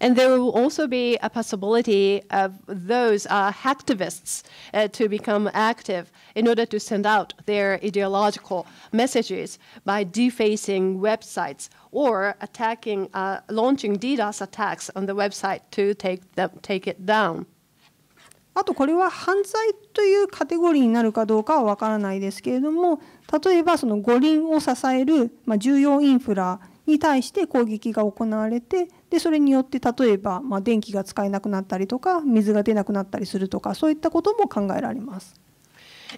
And there will also be a possibility of those uh, hacktivists uh, to become active in order to send out their ideological messages by defacing websites or attacking, uh, launching DDoS attacks on the website to take, them, take it down. あとこれは犯罪というカテゴリーになるかどうかはわからないですけれども例えばその五輪を支える、まあ、重要インフラに対して攻撃が行われてでそれによって例えば、まあ、電気が使えなくなったりとか水が出なくなったりするとかそういったことも考えられます。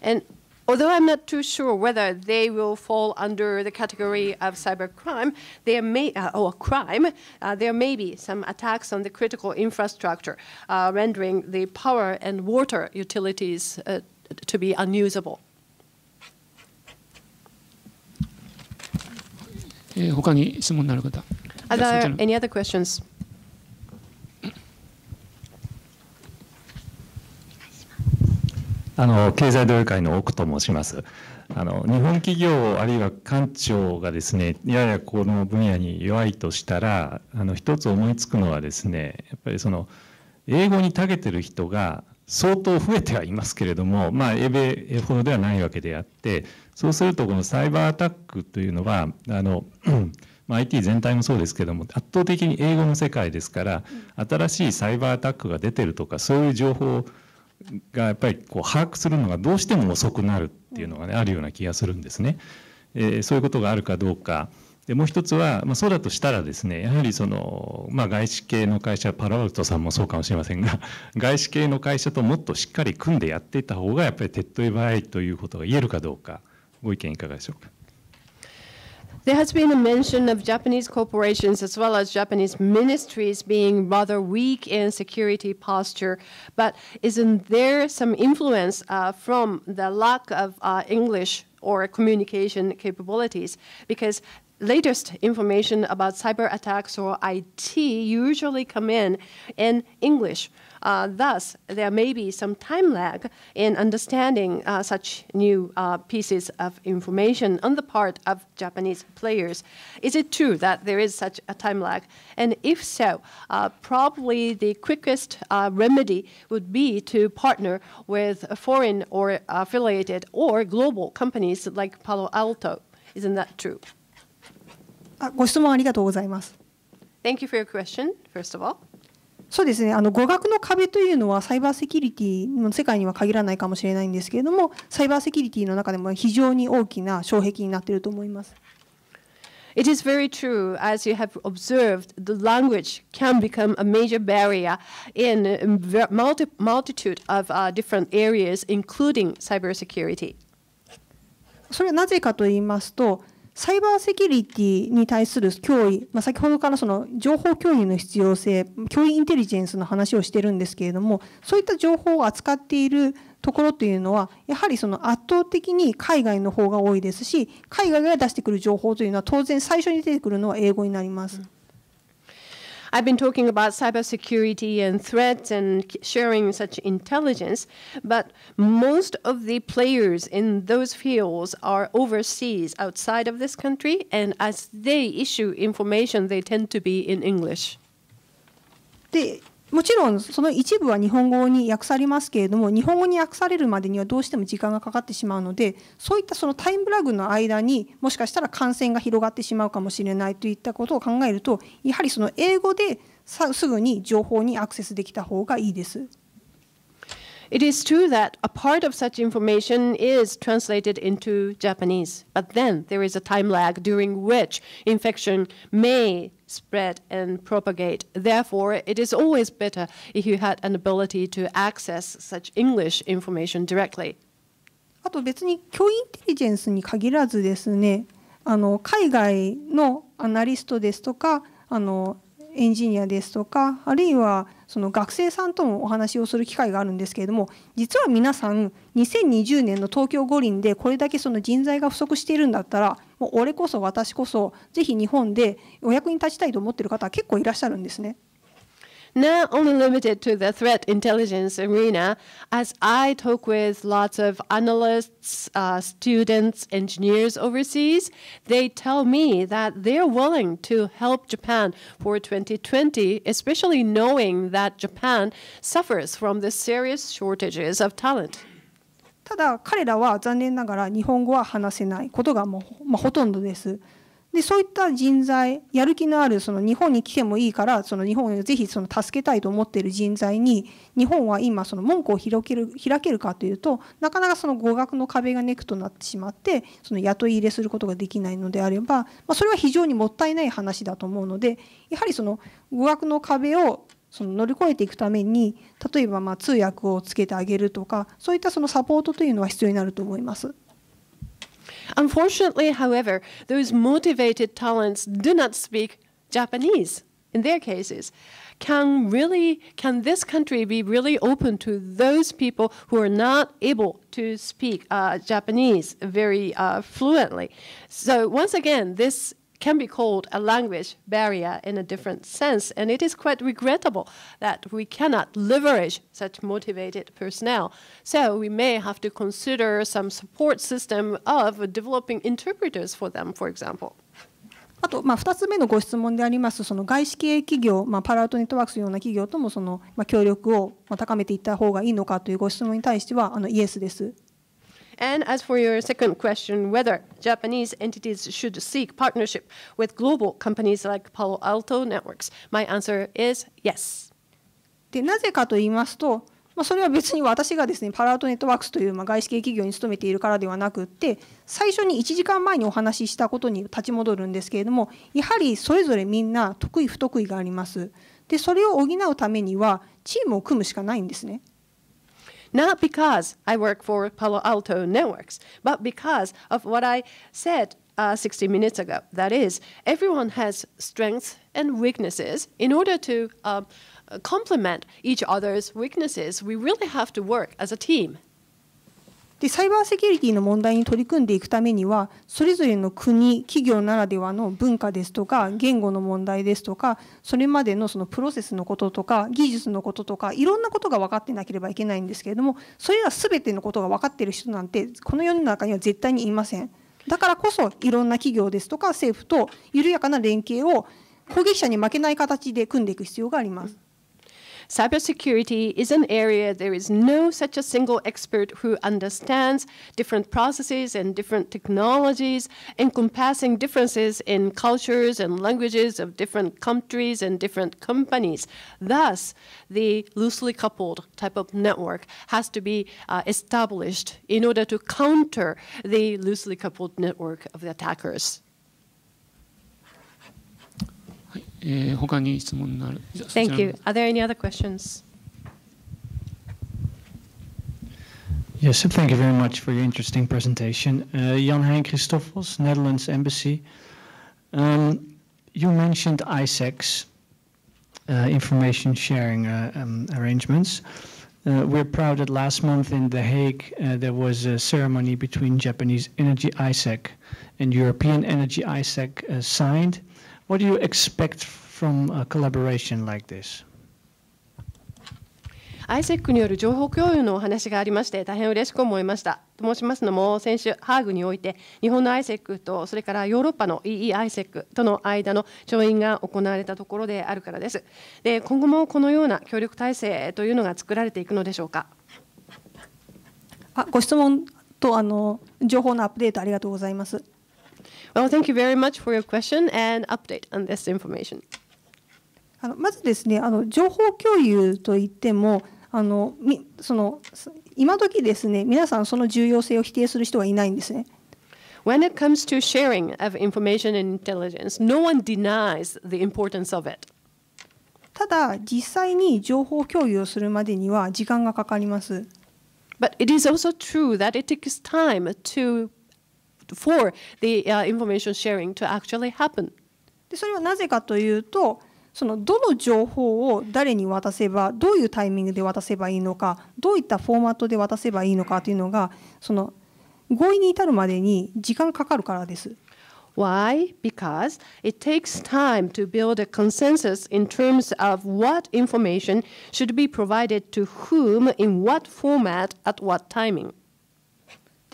And Although I'm not too sure whether they will fall under the category of cybercrime, there may uh, or crime, uh, there may be some attacks on the critical infrastructure, uh, rendering the power and water utilities uh, to be unusable. えー、他に質問のある方。Are there any other questions? あの経済同友会の奥と申します。あの日本企業あるいは官庁がですねややこの分野に弱いとしたらあの一つ思いつくのはですねやっぱりその英語に長けてる人が相当増えてはいますけれどもまあ英米英語ではないわけであってそうするとこのサイバーアタックというのはあの、まあ、IT 全体もそうですけども圧倒的に英語の世界ですから新しいサイバーアタックが出てるとかそういう情報がやっぱりこう把握するのがどうしても遅くなるっていうのが、ね、あるような気がするんですね。えー、そういうことがあるかどうか。でもう一つは、まあ、そうだとしたらですねやはりその、まあ、外資系の会社パラワルトさんもそうかもしれませんが 外資系の会社ともっとしっかり組んでやっていった方がやっぱり手っ取り早いということが言えるかどうかご意見いかがでしょうか。There has been a mention of Japanese corporations as well as Japanese ministries being rather weak in security posture, but isn't there some influence uh, from the lack of uh, English or communication capabilities? Because latest information about cyber attacks or IT usually come in in English. Uh, thus, there may be some time lag in understanding uh, such new uh, pieces of information on the part of Japanese players. Is it true that there is such a time lag? And if so, uh, probably the quickest uh, remedy would be to partner with foreign or affiliated or global companies like Palo Alto. Isn't that true? Uh, ご質問ありがとうございます。Thank you for your question, first of all. そうですねあの語学の壁というのはサイバーセキュリティの世界には限らないかもしれないんですけれどもサイバーセキュリティの中でも非常に大きな障壁になっていると思います。It is very true, as you have observed, the language can become a major barrier in a multi multitude of uh, different areas, including cybersecurity. それはなぜかと言いますと、サイバーセキュリティに対する脅威、まあ、先ほどからその情報共有の必要性、脅威インテリジェンスの話をしてるんですけれども、そういった情報を扱っているところというのは、やはりその圧倒的に海外の方が多いですし、海外が出してくる情報というのは、当然最初に出てくるのは英語になります。うん I've been talking about cybersecurity and threats and sharing such intelligence, but most of the players in those fields are overseas, outside of this country, and as they issue information, they tend to be in English. The もちろんその一部は日本語に訳されますけれども日本語に訳されるまでにはどうしても時間がかかってしまうのでそういったそのタイムラグの間にもしかしたら感染が広がってしまうかもしれないといったことを考えるとやはりその英語ですぐに情報にアクセスできた方がいいです。It is true that a part of such information is translated into Japanese, but then there is a time lag during which infection may spread and propagate. Therefore, it is always better if you had an ability to access such English information directly. あと別に教員インテリジェンスに限らずですね、あの海外のアナリストですとか、あのエンジニアですとか、あるいはその学生さんともお話をする機会があるんですけれども実は皆さん2020年の東京五輪でこれだけその人材が不足しているんだったらもう俺こそ私こそぜひ日本でお役に立ちたいと思ってる方は結構いらっしゃるんですね。not only limited to the threat intelligence arena, as I talk with lots of analysts, uh, students, engineers overseas, they tell me that they're willing to help Japan for 2020, especially knowing that Japan suffers from the serious shortages of talent. ただ彼らは残念ながら日本語は話せないことがもう、まあ、ほとんどです。でそういった人材やる気のあるその日本に来てもいいからその日本をぜひその助けたいと思っている人材に日本は今その門戸を広げる開けるかというとなかなかその語学の壁がネックとなってしまってその雇い入れすることができないのであれば、まあ、それは非常にもったいない話だと思うのでやはりその語学の壁をその乗り越えていくために例えばま通訳をつけてあげるとかそういったそのサポートというのは必要になると思います。Unfortunately, however, those motivated talents do not speak Japanese in their cases. Can really can this country be really open to those people who are not able to speak uh, Japanese very uh, fluently? So once again, this can be called a language barrier in a different sense. And it is quite regrettable that we cannot leverage such motivated personnel. So we may have to consider some support system of developing interpreters for them, for example. あと、まあ、2つ目のご質問でありますその外資系企業、まあ、パラウトネットワークスのような企業ともその、まあ、協力を高めていった方がいいのかというご質問に対してはあのイエスです。And as for your second question, whether Japanese entities should seek partnership with global companies like Palo Alto Networks, my answer is yes. でなぜかと言いますと、まあ、それは別に私がですねパラートネットワークスというまあ外資系企業に勤めているからではなくって最初に1時間前にお話ししたことに立ち戻るんですけれどもやはりそれぞれみんな得意不得意があります。でそれを補うためにはチームを組むしかないんですね。Not because I work for Palo Alto Networks, but because of what I said uh, 60 minutes ago. That is, everyone has strengths and weaknesses. In order to um, complement each other's weaknesses, we really have to work as a team. でサイバーセキュリティの問題に取り組んでいくためにはそれぞれの国企業ならではの文化ですとか言語の問題ですとかそれまでのそのプロセスのこととか技術のこととかいろんなことが分かってなければいけないんですけれどもそれら全てのことが分かってる人なんてこの世の中には絶対にいません。だからこそいろんな企業ですとか政府と緩やかな連携を攻撃者に負けない形で組んでいく必要があります。Cybersecurity is an area there is no such a single expert who understands different processes and different technologies, encompassing differences in cultures and languages of different countries and different companies. Thus, the loosely coupled type of network has to be uh, established in order to counter the loosely coupled network of the attackers. Thank you. Are there any other questions? Yes, thank you very much for your interesting presentation. Uh, Jan Hein Christoffels, Netherlands Embassy. Um, you mentioned ISEX, uh, information sharing uh, um, arrangements. Uh, we're proud that last month in The Hague uh, there was a ceremony between Japanese Energy ISEC and European Energy ISEC uh, signed. What do you expect from a collaboration like this? アイセックによる情報共有のお話がありまして大変嬉しく思いましたと申しますのも先週ハーグにおいて日本のアイセックとそれからヨーロッパの EE アイセックとの間の調印が行われたところであるからですで今後もこのような協力体制というのが作られていくのでしょうかあご質問とあの情報のアップデートありがとうございます Well, thank you very much for your question and update on this information. あのまずですねあの情報共有といってもあのみその今時ですね皆さんその重要性を否定する人はいないんですね。When it comes to sharing of information and intelligence, no one denies the importance of it. ただ実際に情報共有をするまでには時間がかかります。But it is also true that it takes time to for the uh, information sharing to actually happen. でそれはなぜかというとそのどの情報を誰に渡せばどういうタイミングで渡せばいいのかどういったフォーマットで渡せばいいのかというのがその合意に至るまでに時間かかるからです。Why? Because it takes time to build a consensus in terms of what information should be provided to whom in what format at what timing.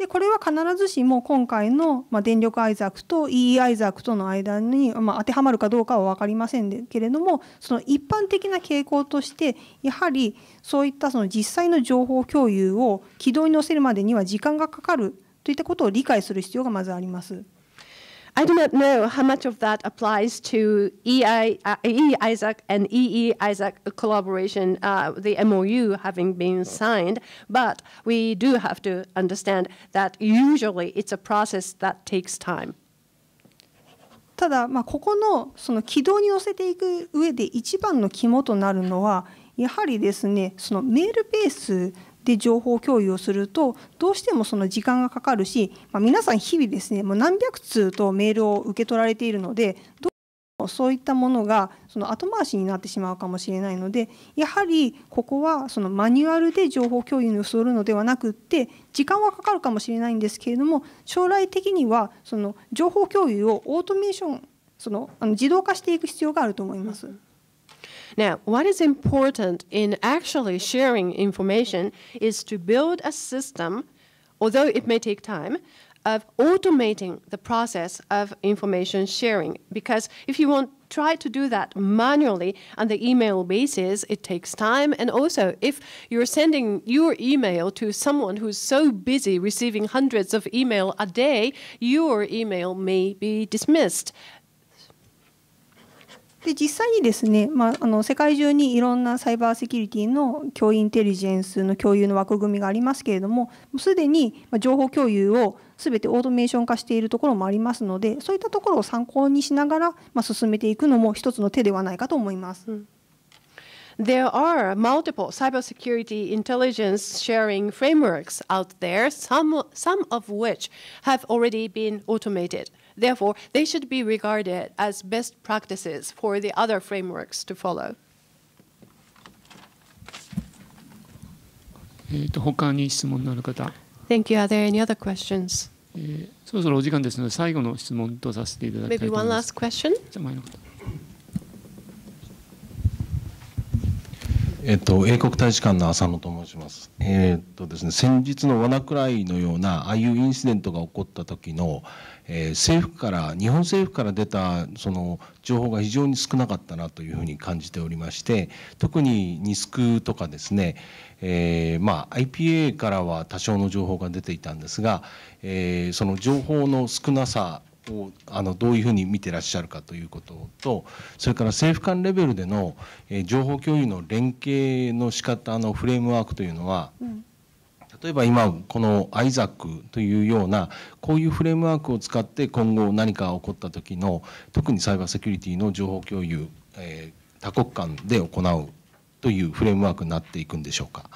でこれは必ずしも今回の、まあ、電力アイザックと EE アイザックとの間に、まあ、当てはまるかどうかは分かりませんけれどもその一般的な傾向としてやはりそういったその実際の情報共有を軌道に乗せるまでには時間がかかるといったことを理解する必要がまずあります。I do not know how much of that applies to E.I. Uh, e. Isaac and E.E. E. Isaac collaboration, uh, the MOU having been signed, but we do have to understand that usually it's a process that takes time. ただ、まあ、ここのその軌道に乗せていく上で一番の肝となるのはやはりですねそのメールベースで情報共有をするとどうしてもその時間がかかるし、まあ、皆さん日々ですねもう何百通とメールを受け取られているのでどうしてもそういったものがその後回しになってしまうかもしれないのでやはりここはそのマニュアルで情報共有をするのではなくって時間はかかるかもしれないんですけれども将来的にはその情報共有をオートメーションそのあの自動化していく必要があると思います。Now, what is important in actually sharing information is to build a system, although it may take time, of automating the process of information sharing. Because if you want try to do that manually on the email basis, it takes time. And also, if you're sending your email to someone who's so busy receiving hundreds of email a day, your email may be dismissed で実際にですね、まあ、あの世界中にいろんなサイバーセキュリティの共有インテリジェンスの共有の枠組みがありますけれどもすでに情報共有を全てオートメーション化しているところもありますのでそういったところを参考にしながら、まあ、進めていくのも一つの手ではないかと思います。うん There are multiple cybersecurity intelligence sharing frameworks out there, some, some of which have already been automated. Therefore, they should be regarded as best practices for the other frameworks to follow. えと他に質問のある方。Thank you. Are there any other questions? えー、そろそろお時間ですので最後の質問とさせていただきたいと思います。Maybe one last question? じゃ前の方。えっと、英国大使館の浅野と申します,、えー、っとですね、先日のワナクライのようなああいうインシデントが起こった時の、え政府から日本政府から出たその情報が非常に少なかったなというふうに感じておりまして特にニスクとかですね、えー、まあ、IPA からは多少の情報が出ていたんですが、えー、その情報の少なさをあのどういうふうに見てらっしゃるかということとそれから政府間レベルでの、え情報共有の連携の仕方のフレームワークというのは、うん例えば今このアイザックというようなこういうフレームワークを使って今後何か起こった時の特にサイバーセキュリティの情報共有、えー、多国間で行うというフレームワークになっていくんでしょうか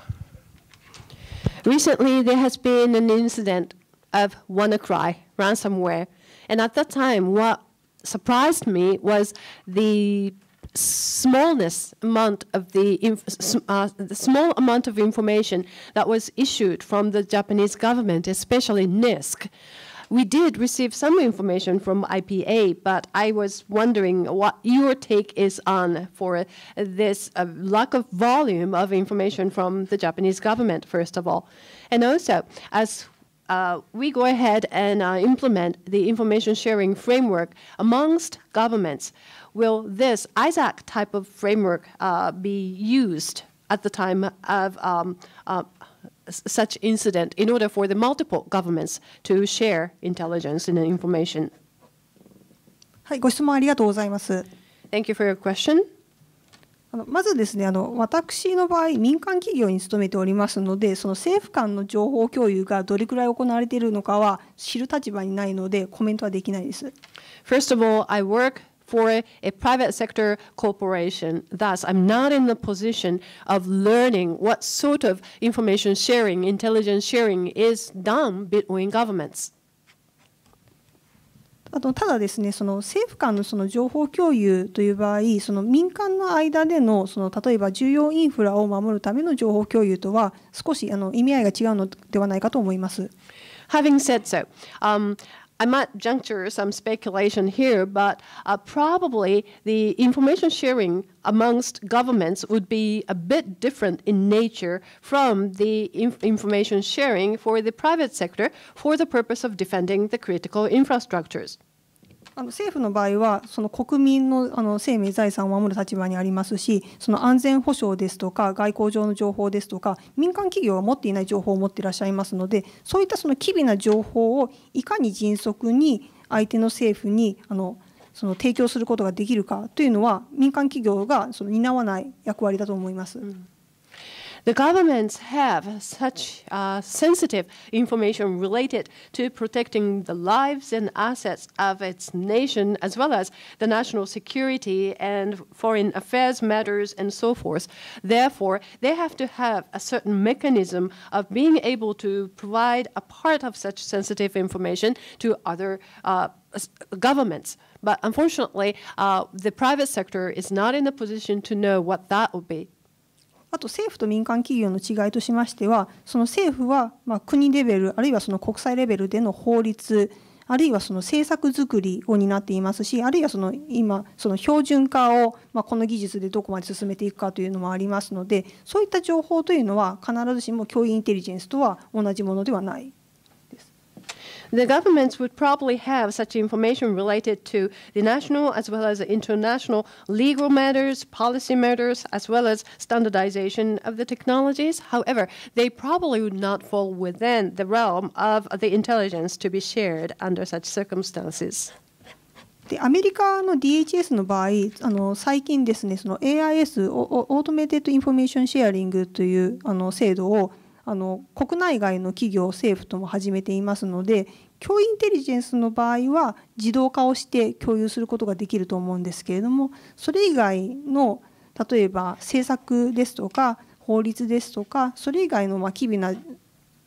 Recently, there has been an incident of WannaCry ransomware, and at that time, what surprised me was the smallness amount of the, uh, the small amount of information that was issued from the Japanese government, especially NISC. We did receive some information from IPA, but I was wondering what your take is on for this uh, lack of volume of information from the Japanese government, first of all. And also, as uh, we go ahead and uh, implement the information sharing framework amongst governments will this Isaac type of framework uh, be used at the time of um, uh, such incident in order for the multiple governments to share intelligence and information? はい、ご質問ありがとうございます。Thank you for your question. あのまずですねあの私の場合民間企業に勤めておりますのでその政府間の情報共有がどれくらい行われているのかは知る立場にないのでコメントはできないです。First of all, I work for a, a, private sector corporation. Thus, I'm not in the position of learning what sort of information sharing, intelligence sharing is done between governments. あのただですね、その政府間のその情報共有という場合、その民間の間でのその例えば重要インフラを守るための情報共有とは少しあの意味合いが違うのではないかと思います。Having said so,、um, I might juncture some speculation here, but uh, probably the information sharing amongst governments would be a bit different in nature from the inf information sharing for the private sector for the purpose of defending the critical infrastructures. あの政府の場合はその国民のあの生命財産を守る立場にありますしその安全保障ですとか外交上の情報ですとか民間企業は持っていない情報を持っていらっしゃいますのでそういったその機微な情報をいかに迅速に相手の政府にあのその提供することができるかというのは民間企業がその担わない役割だと思います。うん The governments have such uh, sensitive information related to protecting the lives and assets of its nation, as well as the national security and foreign affairs matters and so forth. Therefore, they have to have a certain mechanism of being able to provide a part of such sensitive information to other uh, governments. But unfortunately, uh, the private sector is not in a position to know what that would be. あと政府と民間企業の違いとしましては、その政府はま国レベル、あるいはその国際レベルでの法律、あるいはその政策づくりを担っていますし、あるいはその今、その標準化を、まこの技術でどこまで進めていくかというのもありますので、そういった情報というのは、必ずしも教員インテリジェンスとは同じものではない the governments would probably have such information related to the national as well as international legal matters, policy matters, as well as standardization of the technologies. However, they probably would not fall within the realm of the intelligence to be shared under such circumstances. でアメリカの DHS の場合あの最近ですねその AIS オートメイテッドインフォメーションシェアリングというあの制度をあの国内外の企業政府とも始めていますので教員インテリジェンスの場合は自動化をして共有することができると思うんですけれどもそれ以外の例えば政策ですとか法律ですとかそれ以外のまあ機微なデ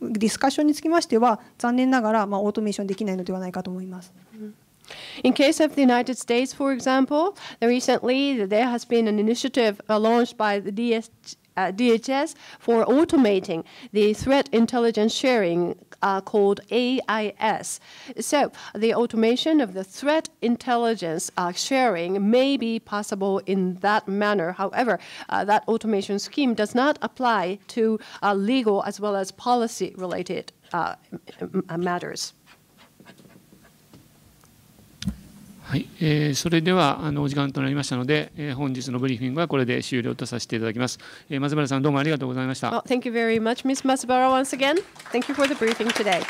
ィスカッションにつきましては残念ながらまあオートメーションできないのではないかと思います。In case of the United States, for example, recently there has been an initiative launched by the DS uh, DHS for automating the threat intelligence sharing uh, called AIS. So the automation of the threat intelligence uh, sharing may be possible in that manner. However, uh, that automation scheme does not apply to uh, legal as well as policy related uh, matters. はいえー、それではあのお時間となりましたので、えー、本日のブリーフィングはこれで終了とさせていただきます。えー、松原さんどうもありがとうございました。Oh, thank you very much, Ms. i Masubara, once again. Thank you for the briefing today.